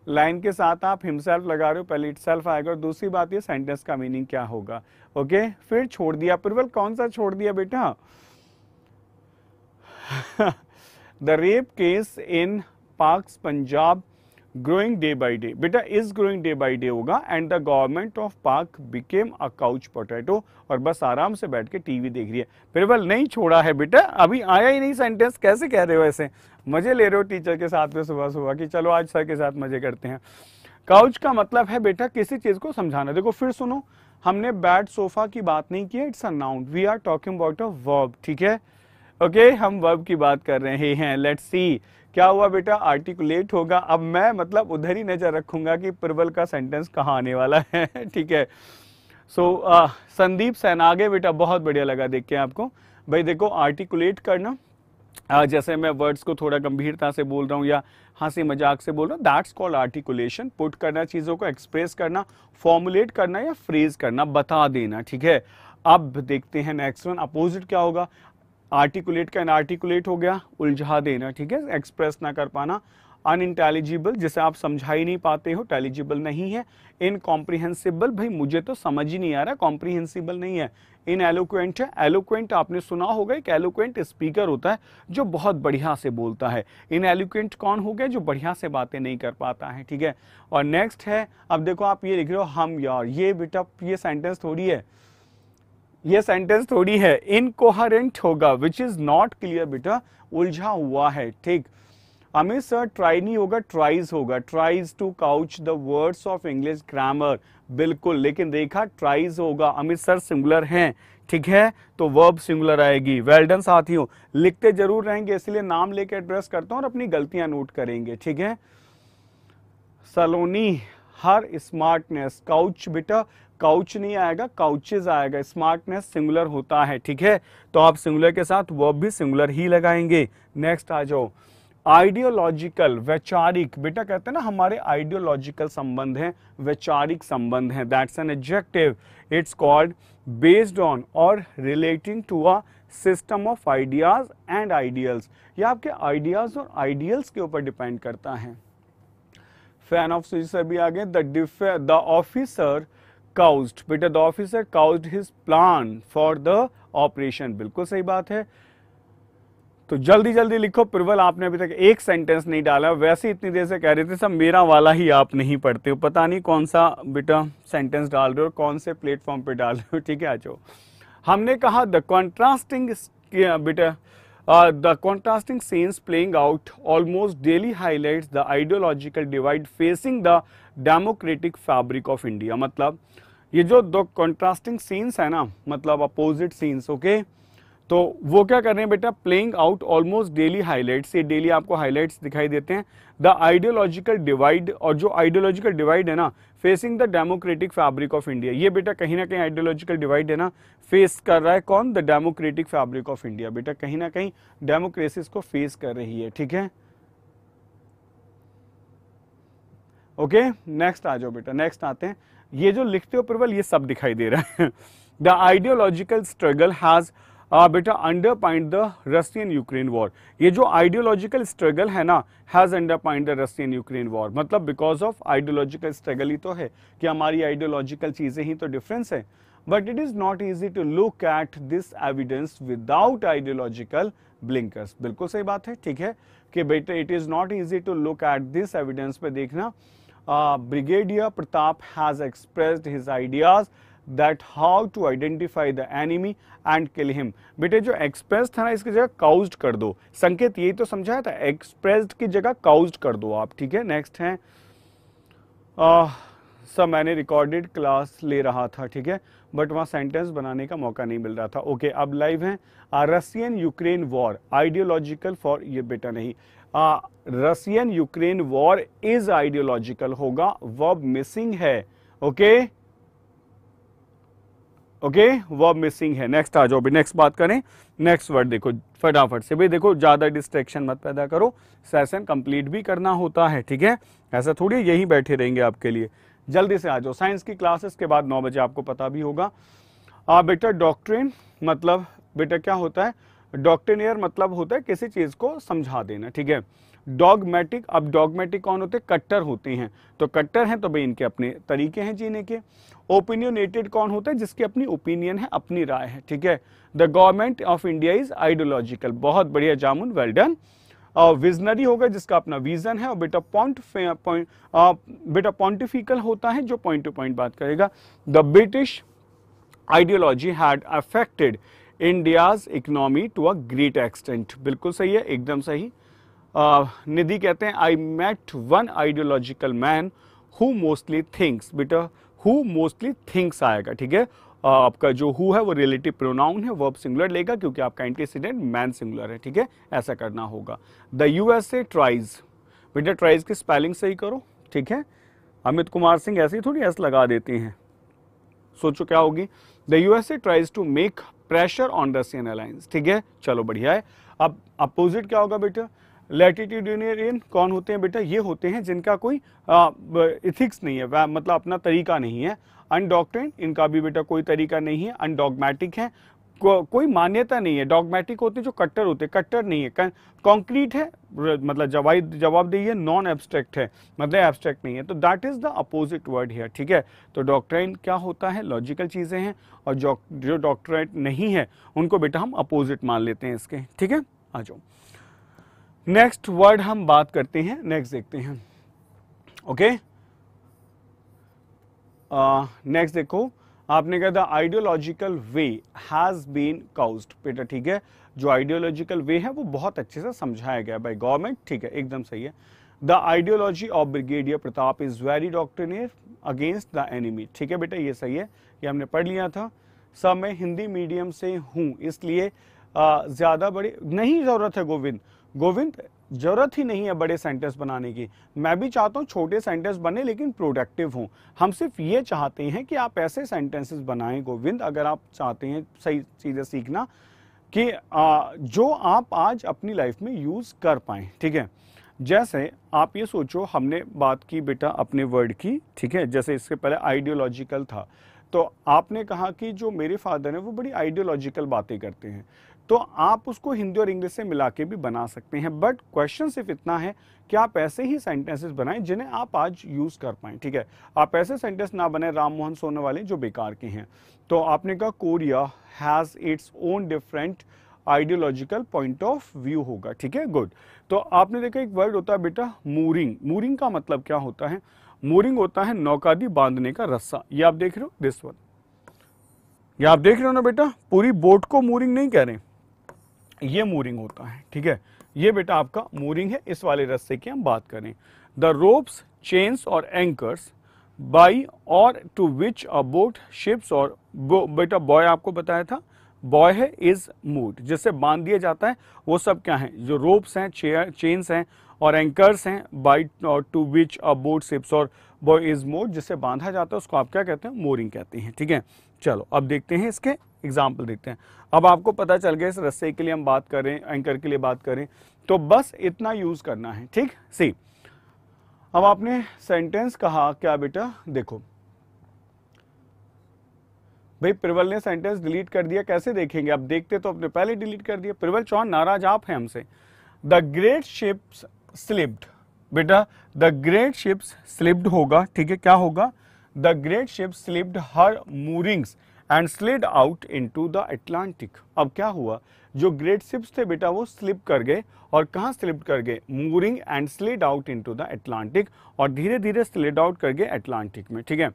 A: लाइन के साथ आप हिमसेल्फ लगा रहे हो पहले इट सेल्फ आएगा और दूसरी बात ये सेंटेंस का मीनिंग क्या होगा ओके फिर छोड़ दिया प्रबल कौन सा छोड़ दिया बेटा the rape case in Pak's Punjab growing day by day बेटा is growing day by day होगा and the government of Pak became a couch potato और बस आराम से बैठ के टीवी देख रही है प्रबल नहीं छोड़ा है बेटा अभी आया ही नहीं सेंटेंस कैसे कह रहे हो ऐसे मज़े ले रहे हो टीचर के साथ में सुबह सुबह कि चलो आज सर के साथ मज़े करते हैं काउच का मतलब है बेटा किसी चीज़ को समझाना देखो फिर सुनो हमने बैड सोफा की बात नहीं की it's a we are talking about a verb ठीक है ओके okay, हम वर्ब की बात कर रहे हैं लेट्स सी क्या हुआ बेटा आर्टिकुलेट होगा अब मैं मतलब उधर ही नज़र रखूंगा कि प्रबल का सेंटेंस कहाँ आने वाला है ठीक है सो so, संदीप आगे बेटा बहुत बढ़िया लगा देख के आपको भाई देखो आर्टिकुलेट करना आ, जैसे मैं वर्ड्स को थोड़ा गंभीरता से बोल रहा हूँ या हंसी मजाक से बोल रहा हूँ दैट्स कॉल्ड आर्टिकुलेशन पुट करना चीज़ों को एक्सप्रेस करना फॉर्मुलेट करना या फ्रेज करना बता देना ठीक है अब देखते हैं नेक्स्ट वन अपोजिट क्या होगा आर्टिकुलेट का आर्टिकुलेट हो गया उलझा देना ठीक है एक्सप्रेस ना कर पाना अनइंटेलिजिबल जिसे आप समझा ही नहीं पाते हो टेलिजिबल नहीं है इनकॉम्प्रिहेंसिबल भाई मुझे तो समझ ही नहीं आ रहा कॉम्प्रिहेंसिबल नहीं है इन एलोक्वेंट है एलोक्वेंट आपने सुना होगा एक एलोक्वेंट स्पीकर होता है जो बहुत बढ़िया से बोलता है इन एलोक्वेंट कौन हो गया जो बढ़िया से बातें नहीं कर पाता है ठीक है और नेक्स्ट है अब देखो आप ये लिख रहे हो हम यार ये बेटा ये सेंटेंस थोड़ी है ये सेंटेंस थोड़ी है इनकोहरेंट होगा विच इज नॉट क्लियर बेटा उलझा हुआ है ठीक अमित सर ट्राई नहीं होगा ट्राइज होगा tries to couch the words of English grammar बिल्कुल लेकिन देखा ट्राइज होगा अमित सर सिंगुलर हैं ठीक है तो वर्ब सिंगुलर आएगी वेल्डन साथियों लिखते जरूर रहेंगे इसलिए नाम लेके एड्रेस करता हूं और अपनी गलतियां नोट करेंगे ठीक है सलोनी हर स्मार्टनेस काउच बेटा काउच नहीं आएगा काउचेज आएगा स्मार्टनेस सिंगुलर होता है ठीक है तो आप सिंगुलर के साथ वर्ब भी सिंगुलर ही लगाएंगे नेक्स्ट आ जाओ आइडियोलॉजिकल वैचारिक बेटा कहते हैं ना हमारे आइडियोलॉजिकल संबंध हैं वैचारिक संबंध हैं that's an adjective it's called based on और relating to a system of ideas and ideals ये आपके आइडियाज और आइडियल्स के ऊपर डिपेंड करता है फैन ऑफ स्पीच से भी आगे द द ऑफिसर काउस्ड बेटा the officer couched his plan for the operation बिल्कुल सही बात है तो जल्दी जल्दी लिखो प्रवल आपने अभी तक एक सेंटेंस नहीं डाला वैसे इतनी देर से कह रहे थे सब मेरा वाला ही आप नहीं पढ़ते हो पता नहीं कौन सा बेटा सेंटेंस डाल रहे हो कौन से प्लेटफॉर्म पे डाल रहे हो ठीक है आ जाओ हमने कहा द कॉन्ट्रास्टिंग बेटा Uh, the contrasting scenes playing out almost daily highlights the ideological divide facing the democratic fabric of India. मतलब ये जो दो contrasting scenes है ना मतलब opposite scenes, okay? तो वो क्या कर रहे हैं बेटा playing out almost daily highlights ये डेली आपको हाईलाइट्स दिखाई देते हैं द आइडियोलॉजिकल डिवाइड और जो आइडियोलॉजिकल डिवाइड है ना facing the democratic fabric of India ये बेटा कहीं ना कहीं आइडियोलॉजिकल डिवाइड है ना फेस कर रहा है कौन the democratic fabric of India बेटा कहीं ना कहीं डेमोक्रेसिस को फेस कर रही है ठीक है ओके नेक्स्ट आ जाओ बेटा नेक्स्ट आते हैं ये जो लिखते हो प्रबल ये सब दिखाई दे रहा है द आइडियोलॉजिकल स्ट्रगल हैज़ बेटा underpinned the Russian Ukraine war ये जो आइडियोलॉजिकल स्ट्रगल है ना has underpinned the Russian Ukraine war मतलब बिकॉज ऑफ आइडियोलॉजिकल स्ट्रगल ही तो है कि हमारी आइडियोलॉजिकल चीज़ें ही तो डिफरेंस है but it is not easy to look at this evidence without ideological blinkers बिल्कुल सही बात है ठीक है कि बेटे it is not easy to look at this evidence पे देखना brigadier Pratap has expressed his ideas that how to identify the enemy and kill him बेटे जो एक्सप्रेस था ना इसकी जगह काउज कर दो संकेत यही तो समझाया था एक्सप्रेस्ड की जगह काउज कर दो आप ठीक है नेक्स्ट है सर मैंने रिकॉर्डेड क्लास ले रहा था ठीक है बट वहाँ सेंटेंस बनाने का मौका नहीं मिल रहा था ओके okay, अब लाइव है Russian Ukraine war ideological for ये बेटा नहीं Russian Ukraine war is ideological होगा वर्ब मिसिंग है okay okay? Okay verb missing है नेक्स्ट आ जाओ अभी नेक्स्ट बात करें नेक्स्ट वर्ड देखो फटाफट से भाई देखो ज़्यादा डिस्ट्रेक्शन मत पैदा करो सेशन कंप्लीट भी करना होता है ठीक है ऐसा थोड़ी यही बैठे रहेंगे आपके लिए जल्दी से आ जाओ साइंस की क्लासेस के बाद नौ बजे आपको पता भी होगा आ, बेटा डॉक्ट्रिन मतलब बेटा क्या होता है डॉक्ट्रिनियर मतलब होता है किसी चीज़ को समझा देना ठीक है डॉगमेटिक अब डॉगमेटिक कौन होते कट्टर होते हैं तो कट्टर हैं तो भाई इनके अपने तरीके हैं जीने के ओपिनियनेटेड कौन होता है जिसकी अपनी ओपिनियन है अपनी राय है ठीक है the government of India is ideological बहुत बढ़िया जामुन वेल डन और विजनरी होगा जिसका अपना विजन है और बेटा पॉइंट बेटा पॉन्टिफिकल होता है जो पॉइंट टू पॉइंट बात करेगा the British ideology had affected India's economy to a great extent बिल्कुल सही है एकदम सही निधि कहते हैं I met one ideological man who mostly thinks बेटा हु मोस्टली थिंक्स आएगा ठीक है आपका जो हु है वो रिलेटिव प्रोनाउन है वर्ब सिंगुलर लेगा क्योंकि आपका एंटीसीडेंट मैन सिंगुलर है ठीक है ऐसा करना होगा the U S A tries बेटा ट्राइज की स्पेलिंग सही करो ठीक है अमित कुमार सिंह ऐसे ही थोड़ी ऐसा लगा देते हैं सोचो क्या होगी the U S A tries to make pressure on Russian alliance ठीक है चलो बढ़िया है अब अपोजिट क्या होगा बेटा लैटिट्यूडिनियर इन कौन होते हैं बेटा ये होते हैं जिनका कोई इथिक्स नहीं है मतलब अपना तरीका नहीं है अनडॉक्ट्रिन इनका भी बेटा कोई तरीका नहीं है अनडॉगमेटिक है को, कोई मान्यता नहीं है डॉगमेटिक होते जो कट्टर होते हैं कट्टर नहीं है कॉन्क्रीट मतलब है मतलब जवाब जवाबदेही है नॉन एब्स्ट्रैक्ट है मतलब एब्स्ट्रैक्ट नहीं है तो that is the opposite word here ठीक है तो डॉक्ट्राइन क्या होता है लॉजिकल चीज़ें हैं और जो जो डॉक्ट्राइट नहीं है उनको बेटा हम अपोजिट मान लेते हैं इसके ठीक है आ जाओ नेक्स्ट वर्ड हम बात करते हैं नेक्स्ट देखते हैं ओके नेक्स्ट uh, देखो आपने कहा था ideological way has been couched बेटा ठीक है जो आइडियोलॉजिकल वे है वो बहुत अच्छे से समझाया गया बाय गवर्नमेंट ठीक है एकदम सही है the ideology of brigadier Pratap is very doctor against the enemy ठीक है बेटा ये सही है ये हमने पढ़ लिया था सब मैं हिंदी मीडियम से हूं इसलिए uh, ज़्यादा बड़ी नहीं ज़रूरत है गोविंद गोविंद जरूरत ही नहीं है बड़े सेंटेंस बनाने की मैं भी चाहता हूँ छोटे सेंटेंस बने लेकिन प्रोडक्टिव हों हम सिर्फ ये चाहते हैं कि आप ऐसे सेंटेंसेस बनाएं गोविंद अगर आप चाहते हैं सही चीज़ें सीखना कि आ, जो आप आज अपनी लाइफ में यूज़ कर पाएँ ठीक है जैसे आप ये सोचो हमने बात की बेटा अपने वर्ड की ठीक है जैसे इससे पहले आइडियोलॉजिकल था तो आपने कहा कि जो मेरे फादर हैं वो बड़ी आइडियोलॉजिकल बातें करते हैं तो आप उसको हिंदी और इंग्लिश से मिला के भी बना सकते हैं बट क्वेश्चन सिर्फ इतना है कि आप ऐसे ही सेंटेंसेस बनाएं जिन्हें आप आज यूज़ कर पाए ठीक है आप ऐसे सेंटेंस ना बने राम मोहन सोने वाले जो बेकार के हैं तो आपने कहा Korea has its own different ideological point of view होगा ठीक है गुड तो आपने देखा एक वर्ड होता है बेटा मूरिंग मूरिंग का मतलब क्या होता है मूरिंग होता है नौकादी बांधने का रस्सा ये आप देख रहे हो दिस वन ये आप देख रहे हो ना बेटा पूरी बोट को मूरिंग नहीं कह रहे ये मूरिंग होता है ठीक है ये बेटा आपका मूरिंग है इस वाले रस्से की हम बात करें द रोप्स चेन्स और एंकर्स बाई और to which a boat ships और बेटा बॉय आपको बताया था बॉय है इज मूड जिससे बांध दिया जाता है वो सब क्या है जो रोप्स हैं चेन्स हैं और एंकर्स हैं by to which a boat ships और बॉय इज मूड जिससे बांधा जाता है उसको आप क्या कहते हैं मोरिंग कहते हैं ठीक है चलो अब देखते हैं इसके एग्जाम्पल देखते हैं अब आपको पता चल गया इस रस्से के लिए हम बात करें एंकर के लिए बात करें तो बस इतना यूज़ करना है ठीक सी अब आपने सेंटेंस कहा क्या बेटा देखो भाई प्रवल ने सेंटेंस डिलीट कर दिया कैसे देखेंगे आप देखते तो आपने पहले डिलीट कर दिया प्रवल चौहान नाराज आप हैं हमसे द ग्रेट शिप्स स्लिप्ड बेटा द ग्रेट शिप्स स्लिप्ड होगा ठीक है क्या होगा the great ship slipped her moorings and slid out into the Atlantic अब क्या हुआ जो ग्रेट शिप्स थे बेटा वो स्लिप कर गए और कहाँ स्लिप कर गए mooring and slid out into the Atlantic और धीरे धीरे स्लिड आउट कर गए अटलांटिक में ठीक है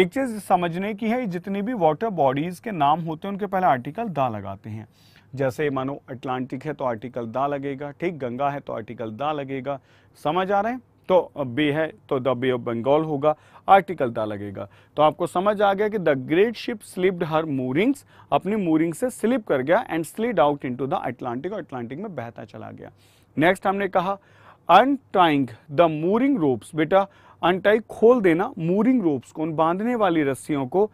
A: एक चीज़ समझने की है जितनी भी वाटर बॉडीज़ के नाम होते हैं उनके पहले आर्टिकल दा लगाते हैं जैसे मानो अटलांटिक है तो आर्टिकल दा लगेगा ठीक गंगा है तो आर्टिकल दा लगेगा समझ आ रहे हैं तो बे है तो द बे ऑफ बंगाल होगा आर्टिकल द लगेगा तो आपको समझ आ गया कि the great ship slipped her moorings अपनी मूरिंग से स्लिप कर गया and slid out into the Atlantic और अटलांटिक में बहता चला गया नेक्स्ट हमने कहा अनटाइंग द मूरिंग रोप्स बेटा अनटाइक खोल देना मूरिंग रोप्स को उन बांधने वाली रस्सियों को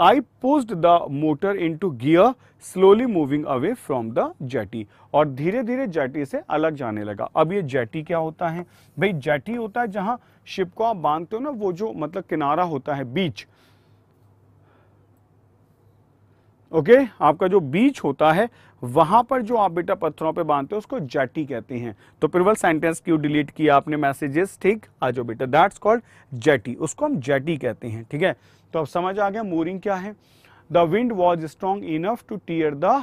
A: I pushed the motor into gear slowly moving away from the jetty और धीरे धीरे जेटी से अलग जाने लगा अब ये जेटी क्या होता है भाई जेटी होता है जहां शिप को आप बांधते हो ना वो जो मतलब किनारा होता है बीच ओके okay? आपका जो बीच होता है वहां पर जो आप बेटा पत्थरों पे बांधते हो उसको जेटी कहते हैं तो प्रिवल सेंटेंस क्यों डिलीट किया आपने मैसेजेस ठीक आ जाओ बेटा दैट्स कॉल्ड जेटी उसको हम जेटी कहते हैं ठीक है तो अब समझ आ गया मूरिंग क्या है the wind was strong enough to tear the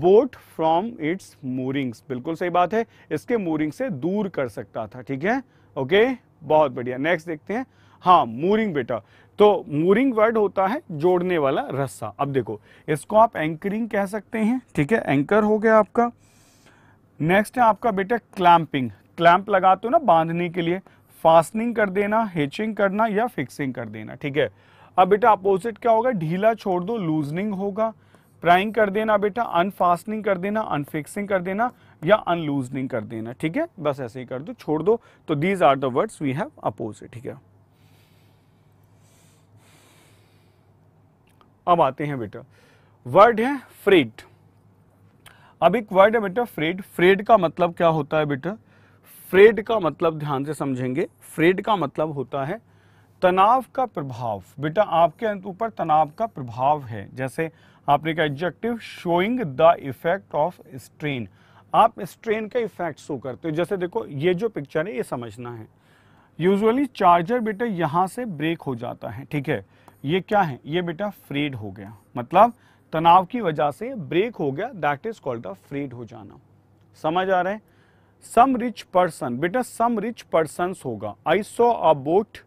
A: boat from its moorings. बिल्कुल सही बात है इसके मूरिंग से दूर कर सकता था ठीक है ओके बहुत बढ़िया नेक्स्ट देखते हैं हाँ मूरिंग बेटा तो मूरिंग वर्ड होता है जोड़ने वाला रस्सा अब देखो इसको आप एंकरिंग कह सकते हैं ठीक है एंकर हो गया आपका नेक्स्ट है आपका बेटा क्लैंपिंग क्लैंप लगाते हो ना बांधने के लिए फास्टनिंग कर देना हेचिंग करना या फिक्सिंग कर देना ठीक है अब हाँ बेटा अपोजिट क्या होगा ढीला छोड़ दो लूजनिंग होगा प्राइंग कर देना बेटा अनफास्टनिंग कर देना अनफिक्सिंग कर देना या अनलूजनिंग कर देना ठीक है बस ऐसे ही कर दो छोड़ दो तो these are the words we have opposite ठीक है अब आते हैं बेटा वर्ड है फ्रेड अब एक वर्ड है बेटा फ्रेड फ्रेड का मतलब क्या होता है बेटा फ्रेड का मतलब ध्यान से समझेंगे फ्रेड का मतलब होता है तनाव का प्रभाव बेटा आपके ऊपर तनाव का प्रभाव है जैसे आपने कहा adjective showing the effect of strain आप स्ट्रेन का इफेक्ट शो करते हो जैसे देखो ये जो पिक्चर है ये समझना है यूजुअली चार्जर बेटा यहाँ से ब्रेक हो जाता है ठीक है ये क्या है ये बेटा फ्रेड हो गया मतलब तनाव की वजह से ब्रेक हो गया that is called the frayed हो जाना समझ आ रहा है सम रिच पर्सन बेटा सम रिच पर्सन होगा आई सो अ बोट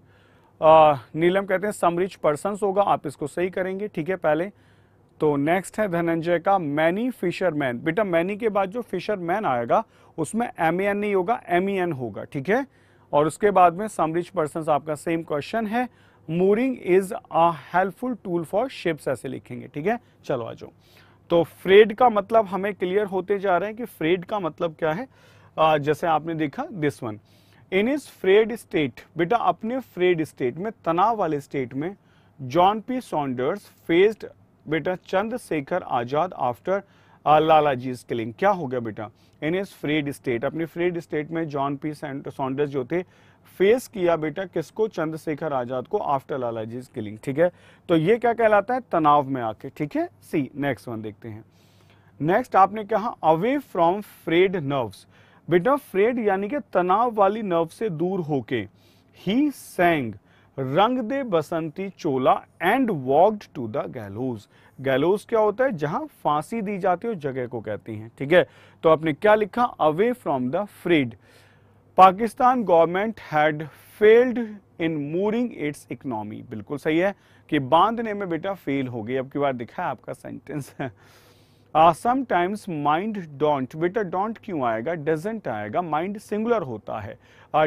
A: नीलम कहते हैं समरिच पर्सन होगा आप इसको सही करेंगे ठीक है पहले तो नेक्स्ट है धनंजय का मैनी फिशरमैन बेटा मैनी के बाद जो फिशरमैन आएगा उसमें एम ए एन नहीं होगा एम ई एन होगा ठीक है और उसके बाद में समरिच पर्सन आपका सेम क्वेश्चन है mooring is a helpful tool for ships ऐसे लिखेंगे ठीक है चलो आ जाओ तो फ्रेड का मतलब हमें क्लियर होते जा रहे हैं कि फ्रेड का मतलब क्या है जैसे आपने देखा this one in is frayed state बेटा अपने फ्रेड स्टेट में तनाव वाले स्टेट में जॉन पी सॉन्डर्स फेस्ड बेटा चंद्रशेखर आजाद आफ्टर लाला जी क्या हो गया बेटा इन इज फ्रेड स्टेट अपने फ्रेड स्टेट में जॉन पी सॉन्डर्स जो थे फेस किया बेटा किसको चंद्रशेखर आजाद को आफ्टर लाला जी किलिंग ठीक है तो ये क्या कहलाता है तनाव में आके ठीक है सी नेक्स्ट वन देखते हैं नेक्स्ट आपने कहा अवे फ्रॉम फ्रेड नर्व्स बेटा फ्रेड यानी कि तनाव वाली नर्व से दूर होके ही sang Rang De Basanti Chola and walked to the gallows gallows क्या होता है जहां फांसी दी जाती है उस जगह को कहती हैं ठीक है तो आपने क्या लिखा away from the frayed Pakistan government had failed in mooring its economy बिल्कुल सही है कि बांधने में बेटा फेल हो गई अब की बार दिखा है आपका सेंटेंस है समटाइम्स माइंड डोंट बेटा डोंट क्यों आएगा डजेंट आएगा माइंड सिंगुलर होता है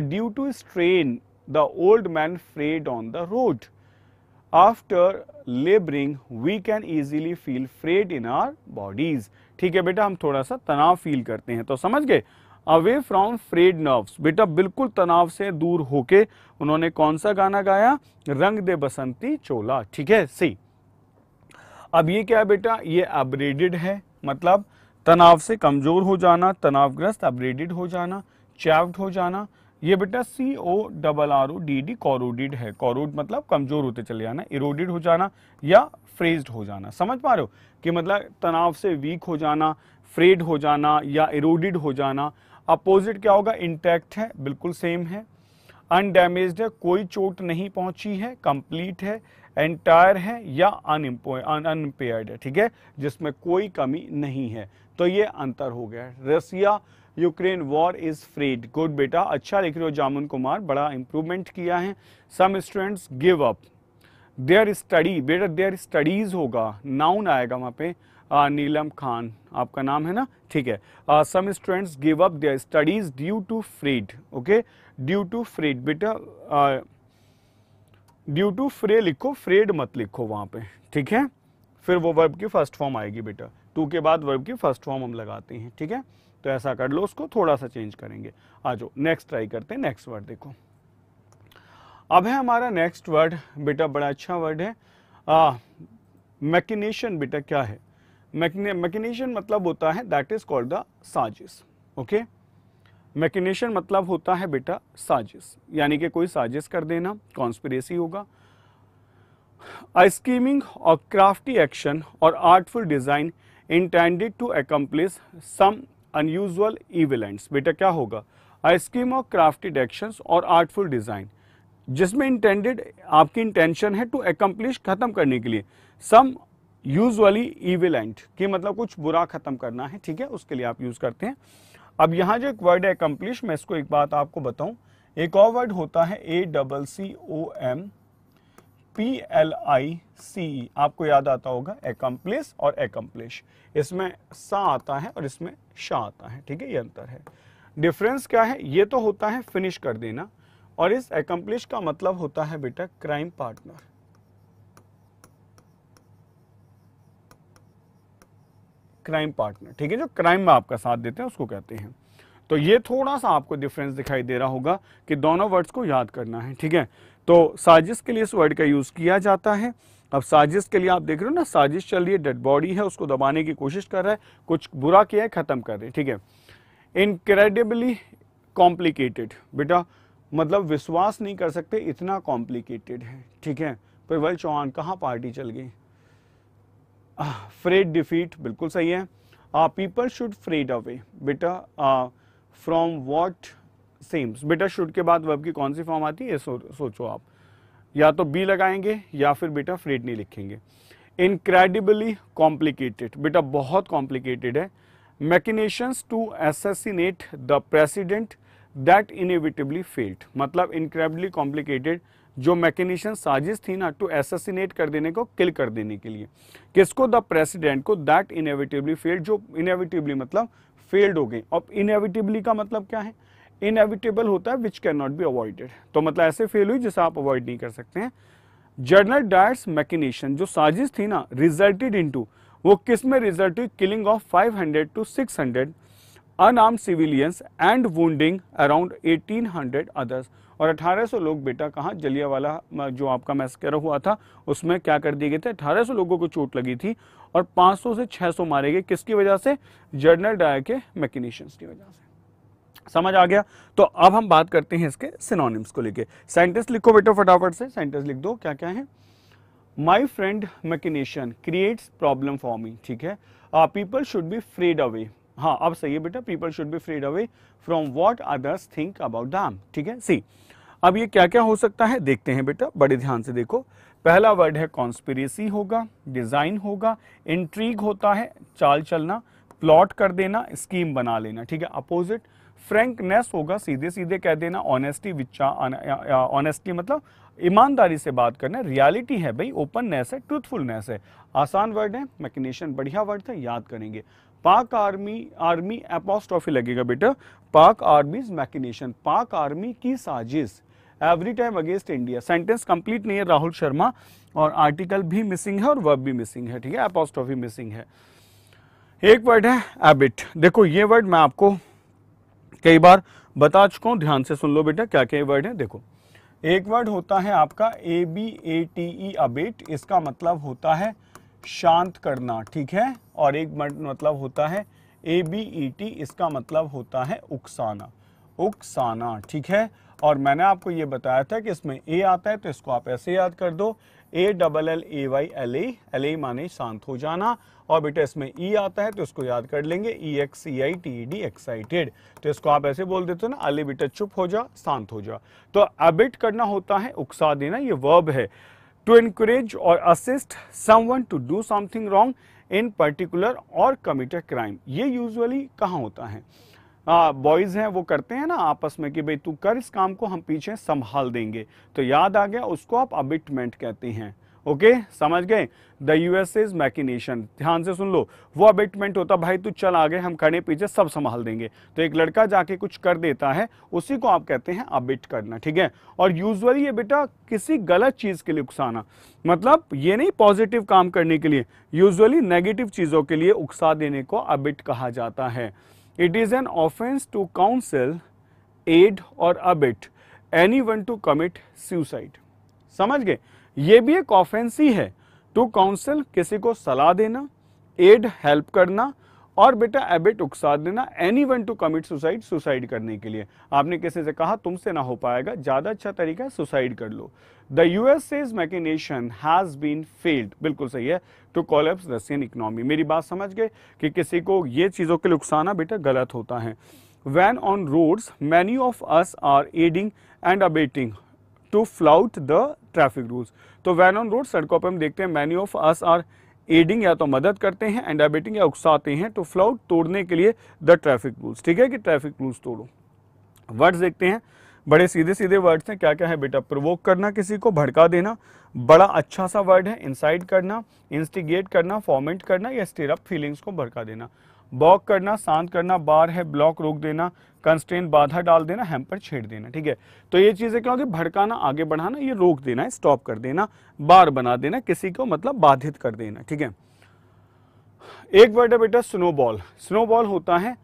A: due to strain the old man frayed on the road after labouring we can easily feel frayed in our bodies ठीक है बेटा हम थोड़ा सा तनाव फील करते हैं तो समझ गए अवे फ्रॉम फ्रेड नर्व्स बेटा बिल्कुल तनाव से दूर होके उन्होंने कौन सा गाना गाया रंग दे बसंती चोला ठीक है सी अब ये क्या बेटा ये अपग्रेडेड है मतलब तनाव से कमज़ोर हो जाना तनावग्रस्त अपग्रेडेड हो जाना चैप्ड हो जाना ये बेटा C O double R O D D corroded है कॉरोड मतलब कमज़ोर होते चले जाना इरोडिड हो जाना या फ्रेज्ड हो जाना समझ पा रहे हो कि मतलब तनाव से वीक हो जाना फ्रेड हो जाना या इरोडिड हो जाना अपोजिट क्या होगा इंटैक्ट है बिल्कुल सेम है अनडैमेज है कोई चोट नहीं पहुंची है कंप्लीट है एंटायर है या अनएम्पेयर्ड है ठीक है जिसमें कोई कमी नहीं है तो ये अंतर हो गया Russia Ukraine war is freed good बेटा अच्छा लिख रहे हो जामुन कुमार बड़ा इंप्रूवमेंट किया है some students give up their study बेटा देयर स्टडीज होगा नाउन आएगा वहां पे नीलम खान आपका नाम है ना ठीक है some students give up their studies due to freed okay due to frayed बेटा ड्यू टू फ्रे लिखो फ्रेड मत लिखो वहां पे ठीक है फिर वो वर्ब की फर्स्ट फॉर्म आएगी बेटा टू के बाद वर्ब की फर्स्ट फॉर्म हम लगाते हैं ठीक है तो ऐसा कर लो उसको थोड़ा सा चेंज करेंगे आ जाओ नेक्स्ट ट्राई करते हैं नेक्स्ट वर्ड देखो अब है हमारा नेक्स्ट वर्ड बेटा बड़ा अच्छा वर्ड है मैकिनेशन बेटा क्या है मैकेनेशन मतलब होता है दैट इज कॉल्ड द साजिश ओके मैकेनेशन मतलब होता है बेटा साजिश यानी कि कोई साजिश कर देना कॉन्स्पिरेसी होगा आइसक्रीमिंग और क्राफ्टी एक्शन और artful design intended to accomplish some unusual events बेटा क्या होगा आइसक्रीम और क्राफ्टेड एक्शंस और आर्टफुल डिजाइन जिसमें इंटेंडेड आपकी इंटेंशन है टू अकम्पलिश खत्म करने के लिए सम यूजली ईविल एंड कि मतलब कुछ बुरा खत्म करना है ठीक है उसके लिए आप यूज करते हैं अब यहां जो एक वर्ड है अकम्प्लिश मैं इसको एक बात आपको बताऊं एक और वर्ड होता है A double C O M P L I C E आपको याद आता होगा एक्म्प्लिस और एकम्प्लिश इसमें सा आता है और इसमें शाह आता है ठीक है ये अंतर है डिफरेंस क्या है ये तो होता है फिनिश कर देना और इस एक्म्प्लिश का मतलब होता है बेटा क्राइम पार्टनर क्राइम पार्टनर ठीक है जो क्राइम में आपका साथ देते हैं उसको कहते हैं तो ये थोड़ा सा आपको डिफरेंस दिखाई दे रहा होगा कि दोनों वर्ड्स को याद करना है ठीक है तो साजिश के लिए इस वर्ड का यूज़ किया जाता है अब साजिश के लिए आप देख रहे हो ना साजिश चल रही है डेड बॉडी है उसको दबाने की कोशिश कर रहा है कुछ बुरा किया है ख़त्म कर रहे ठीक है इनक्रेडिबली कॉम्प्लिकेटेड बेटा मतलब विश्वास नहीं कर सकते इतना कॉम्प्लिकेटेड है ठीक है प्रवल चौहान कहाँ पार्टी चल गई फ्रेड डिफीट बिल्कुल सही है पीपल शुड फ्रेड अवे बेटा फ्रॉम वॉट सेम्स बेटा शुड के बाद वर्ब की कौन सी फॉर्म आती है सो, सोचो आप या तो बी लगाएंगे या फिर बेटा फ्रेड नहीं लिखेंगे इनक्रेडिबली कॉम्प्लिकेटेड बेटा बहुत कॉम्प्लिकेटेड है machinations to assassinate the president that inevitably failed मतलब इनक्रेडिबली कॉम्प्लिकेटेड जो मैकेनिशियन साजिश थी ना टू एसेसिनेट कर देने को किल कर देने के लिए किसको द प्रेसिडेंट को दैट इनएविटेबली फेल्ड जो इनएविटेबली मतलब फेल्ड हो गई अब इनएविटेबली का मतलब क्या है इनएविटेबल होता है which can not be avoided तो मतलब ऐसे फेल हुई जिसे आप अवॉइड नहीं कर सकते हैं जर्नल डायट्स मैकेनेशन जो साजिश थी ना रिजल्टेड इनटू वो किस में रिजल्ट हुई killing of 500 to 600 unarm civilians and wounding around 1800 others और 1800 लोग बेटा कहाँ जलियावाला जो आपका मैस्कर हुआ था उसमें क्या कर दिए गए थे 1800 लोगों को चोट लगी थी और 500 से 600 मारे गए किसकी वजह से जर्नल डायर के मैकेनिशियंस की वजह से समझ आ गया तो अब हम बात करते हैं इसके सिनोनिम्स को लेके सेंटेंस लिखो बेटा फटाफट से सेंटेंस लिख दो क्या क्या है my friend machination creates problem for me ठीक है people should be frayed away हाँ अब सही है बेटा people should be freed away from what others think about the ठीक है सी अब ये क्या क्या हो सकता है देखते हैं बेटा बड़े ध्यान से देखो पहला वर्ड है कॉन्स्पिरेसी होगा डिजाइन होगा इंट्रीग होता है चाल चलना प्लॉट कर देना स्कीम बना लेना ठीक है अपोजिट फ्रेंकनेस होगा सीधे सीधे कह देना ऑनेस्टी विचा ऑनेस्टी मतलब ईमानदारी से बात करना रियलिटी है भाई ओपननेस है ट्रूथफुलनेस है आसान वर्ड है मैकिनेशन बढ़िया वर्ड था याद करेंगे पाक आर्मी आर्मी एपोस्टॉफी लगेगा बेटा पाक आर्मीज मैकिनेशन पाक आर्मी की साजिश every time against India sentence complete नहीं है राहुल शर्मा और आर्टिकल भी मिसिंग है और वर्ब भी मिसिंग है ठीक है एपोस्टॉफी मिसिंग है एक वर्ड है एबिट देखो ये वर्ड मैं आपको कई बार बता चुका हूँ ध्यान से सुन लो बेटा क्या क्या वर्ड है देखो एक वर्ड होता है आपका A B A T E abet इसका मतलब होता है शांत करना ठीक है और एक मतलब होता है ए बी ई टी इसका मतलब होता है उकसाना उकसाना ठीक है और मैंने आपको ये बताया था कि इसमें ए आता है तो इसको आप ऐसे याद कर दो A double L A Y L A L A माने शांत हो जाना और बेटा इसमें ई e आता है तो इसको याद कर लेंगे E X E I T D excited तो इसको आप ऐसे बोल देते हो ना अली बेटा चुप हो जा शांत हो जा तो अबिट करना होता है उकसा देना ये वर्ब है टू एनकरेज और assist someone to do something wrong in particular और कमिट अ क्राइम ये यूजुअली कहाँ होता है बॉयज़ हैं वो करते हैं ना आपस में कि भाई तू कर इस काम को हम पीछे संभाल देंगे तो याद आ गया उसको आप अबिटमेंट कहते हैं ओके समझ गए द यूएस इज मैकिनेशन ध्यान से सुन लो वो अबेटमेंट होता भाई तू चल आगे हम खड़े पीछे सब संभाल देंगे तो एक लड़का जाके कुछ कर देता है उसी को आप कहते हैं अबिट करना ठीक है और यूजुअली ये बेटा किसी गलत चीज़ के लिए उकसाना मतलब ये नहीं पॉजिटिव काम करने के लिए यूजुअली नेगेटिव चीज़ों के लिए उकसा देने को अबिट कहा जाता है it is an offence to counsel aid और abet anyone to commit suicide समझ गए ये भी एक ऑफेंस ही है टू काउंसिल किसी को सलाह देना एड हेल्प करना और बेटा एबिट उकसा देना anyone to commit suicide suicide करने के लिए आपने किसी से कहा तुमसे ना हो पाएगा ज़्यादा अच्छा तरीका है सुसाइड कर लो the US as mechanism has been failed बिल्कुल सही है टू कॉलेप्स रशियन इकोनॉमी मेरी बात समझ गए कि किसी को ये चीज़ों के लिए उकसाना बेटा गलत होता है when on roads many of us are aiding and abetting to flout the traffic rules तो वैन ऑन रोड सड़कों पर हम देखते हैं many of us are aiding या तो मदद करते हैं एंड एबिटिंग या उकसाते हैं टू तो फ्लाउट तोड़ने के लिए द ट्रैफिक रूल्स ठीक है कि ट्रैफिक रूल्स तोड़ो वर्ड्स देखते हैं बड़े सीधे सीधे वर्ड्स हैं क्या क्या है बेटा प्रवोक करना किसी को भड़का देना बड़ा अच्छा सा वर्ड है इंसाइट करना इंस्टिगेट करना फॉर्मेंट करना या स्टेरअप फीलिंग्स को भड़का देना बॉक करना शांत करना बार है ब्लॉक रोक देना कंस्टेंट बाधा डाल देना हैम्पर छेड़ देना ठीक है तो ये चीज़ें क्या होगी भड़काना आगे बढ़ाना ये रोक देना स्टॉप कर देना बार बना देना किसी को मतलब बाधित कर देना ठीक है एक वर्ड है बेटा स्नोबॉल स्नोबॉल होता है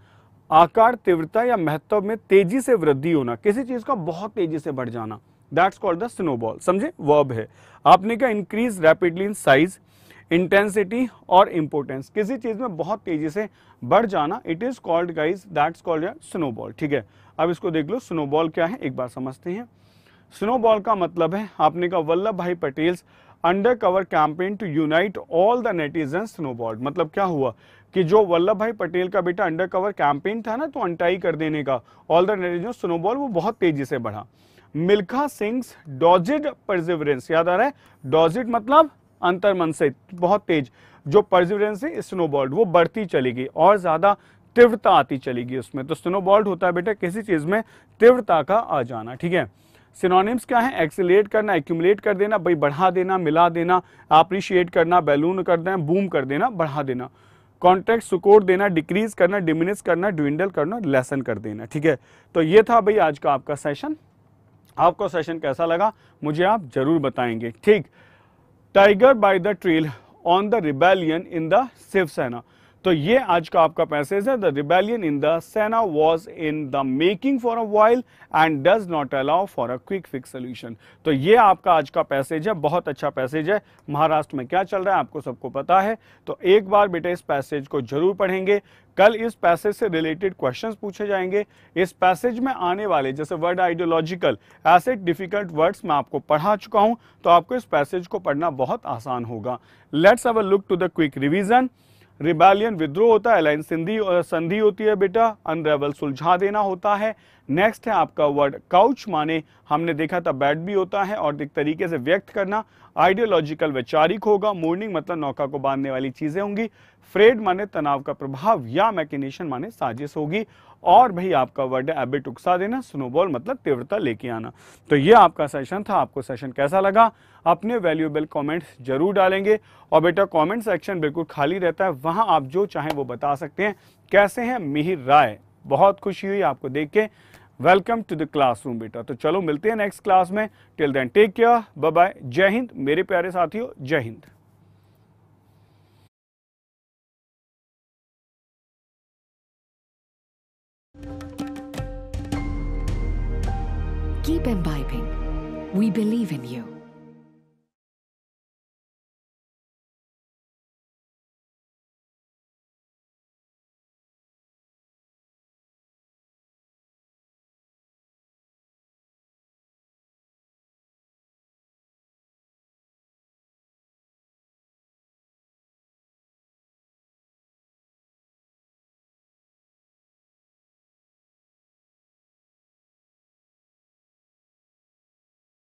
A: आकार तीव्रता या महत्व में तेजी से वृद्धि होना किसी चीज का बहुत तेजी से बढ़ जाना दैट्स कॉल्ड द स्नोबॉल समझे वर्ब है आपने क्या increase rapidly in size intensity और इंपोर्टेंस किसी चीज़ में बहुत तेज़ी से बढ़ जाना it is called guys that's called snowball ठीक है अब इसको देख लो स्नोबॉल क्या है एक बार समझते हैं स्नोबॉल का मतलब है आपने कहा Vallabh Bhai Patel undercover campaign to unite all the netizen snowball मतलब क्या हुआ कि जो वल्लभ भाई पटेल का बेटा अंडर कवर कैंपेन था ना तो अंटाई कर देने का ऑल द नेटिजन स्नोबॉल वो बहुत तेजी से बढ़ा मिल्खा सिंह डॉजिड परसिवरेंस याद आ रहा है डॉजिड मतलब अंतर मन से बहुत तेज जो परजिवरेंस है स्नोबॉल्ड वो बढ़ती चलेगी और ज़्यादा तीव्रता आती चलेगी उसमें तो स्नोबॉल्ड होता है बेटा किसी चीज़ में तीव्रता का आ जाना ठीक है सिनोनिम्स क्या है एक्सेलेट करना एक्यूमुलेट कर देना भाई बढ़ा देना मिला देना अप्रिशिएट करना बैलून कर देना बूम कर देना बढ़ा देना कॉन्ट्रैक्ट सुकोर देना डिक्रीज करना डिमिनिस करना ड्विंडल करना लेसन कर देना ठीक है तो ये था भाई आज का आपका सेशन आपको सेशन कैसा लगा मुझे आप ज़रूर बताएंगे ठीक tiger by the trail on the rebellion in the Sivsena. तो ये आज का आपका पैसेज है द रिबेलियन इन द सेना was in the making for a while and does not allow for a quick fix solution तो ये आपका आज का पैसेज है बहुत अच्छा पैसेज है महाराष्ट्र में क्या चल रहा है आपको सबको पता है तो एक बार बेटे इस पैसेज को जरूर पढ़ेंगे कल इस पैसेज से रिलेटेड क्वेश्चंस पूछे जाएंगे इस पैसेज में आने वाले जैसे वर्ड आइडियोलॉजिकल ऐसे डिफिकल्ट वर्ड्स मैं आपको पढ़ा चुका हूं तो आपको इस पैसेज को पढ़ना बहुत आसान होगा let's our look to the quick revision rebellion विद्रोह होता है लाइन संधि संधि होती है बेटा अनरेवल सुलझा देना होता है नेक्स्ट है आपका वर्ड काउच माने हमने देखा था बैड भी होता है और एक तरीके से व्यक्त करना आइडियोलॉजिकल वैचारिक होगा मोर्निंग मतलब नौका को बांधने वाली चीजें होंगी फ्रेड माने तनाव का प्रभाव या मैकेनेशन माने साजिश होगी और भाई आपका वर्ड है एबिट उकसा देना स्नोबॉल मतलब तीव्रता लेके आना तो ये आपका सेशन था आपको सेशन कैसा लगा अपने वैल्यूएबल कमेंट्स जरूर डालेंगे और बेटा कमेंट सेक्शन बिल्कुल खाली रहता है वहां आप जो चाहें वो बता सकते हैं कैसे हैं मिहिर राय बहुत खुशी हुई आपको देख के वेलकम टू द क्लासरूम बेटा तो चलो मिलते हैं नेक्स्ट क्लास में till then take care bye bye जय हिंद मेरे प्यारे साथियों जय Hind Keep imbibing. We believe in you.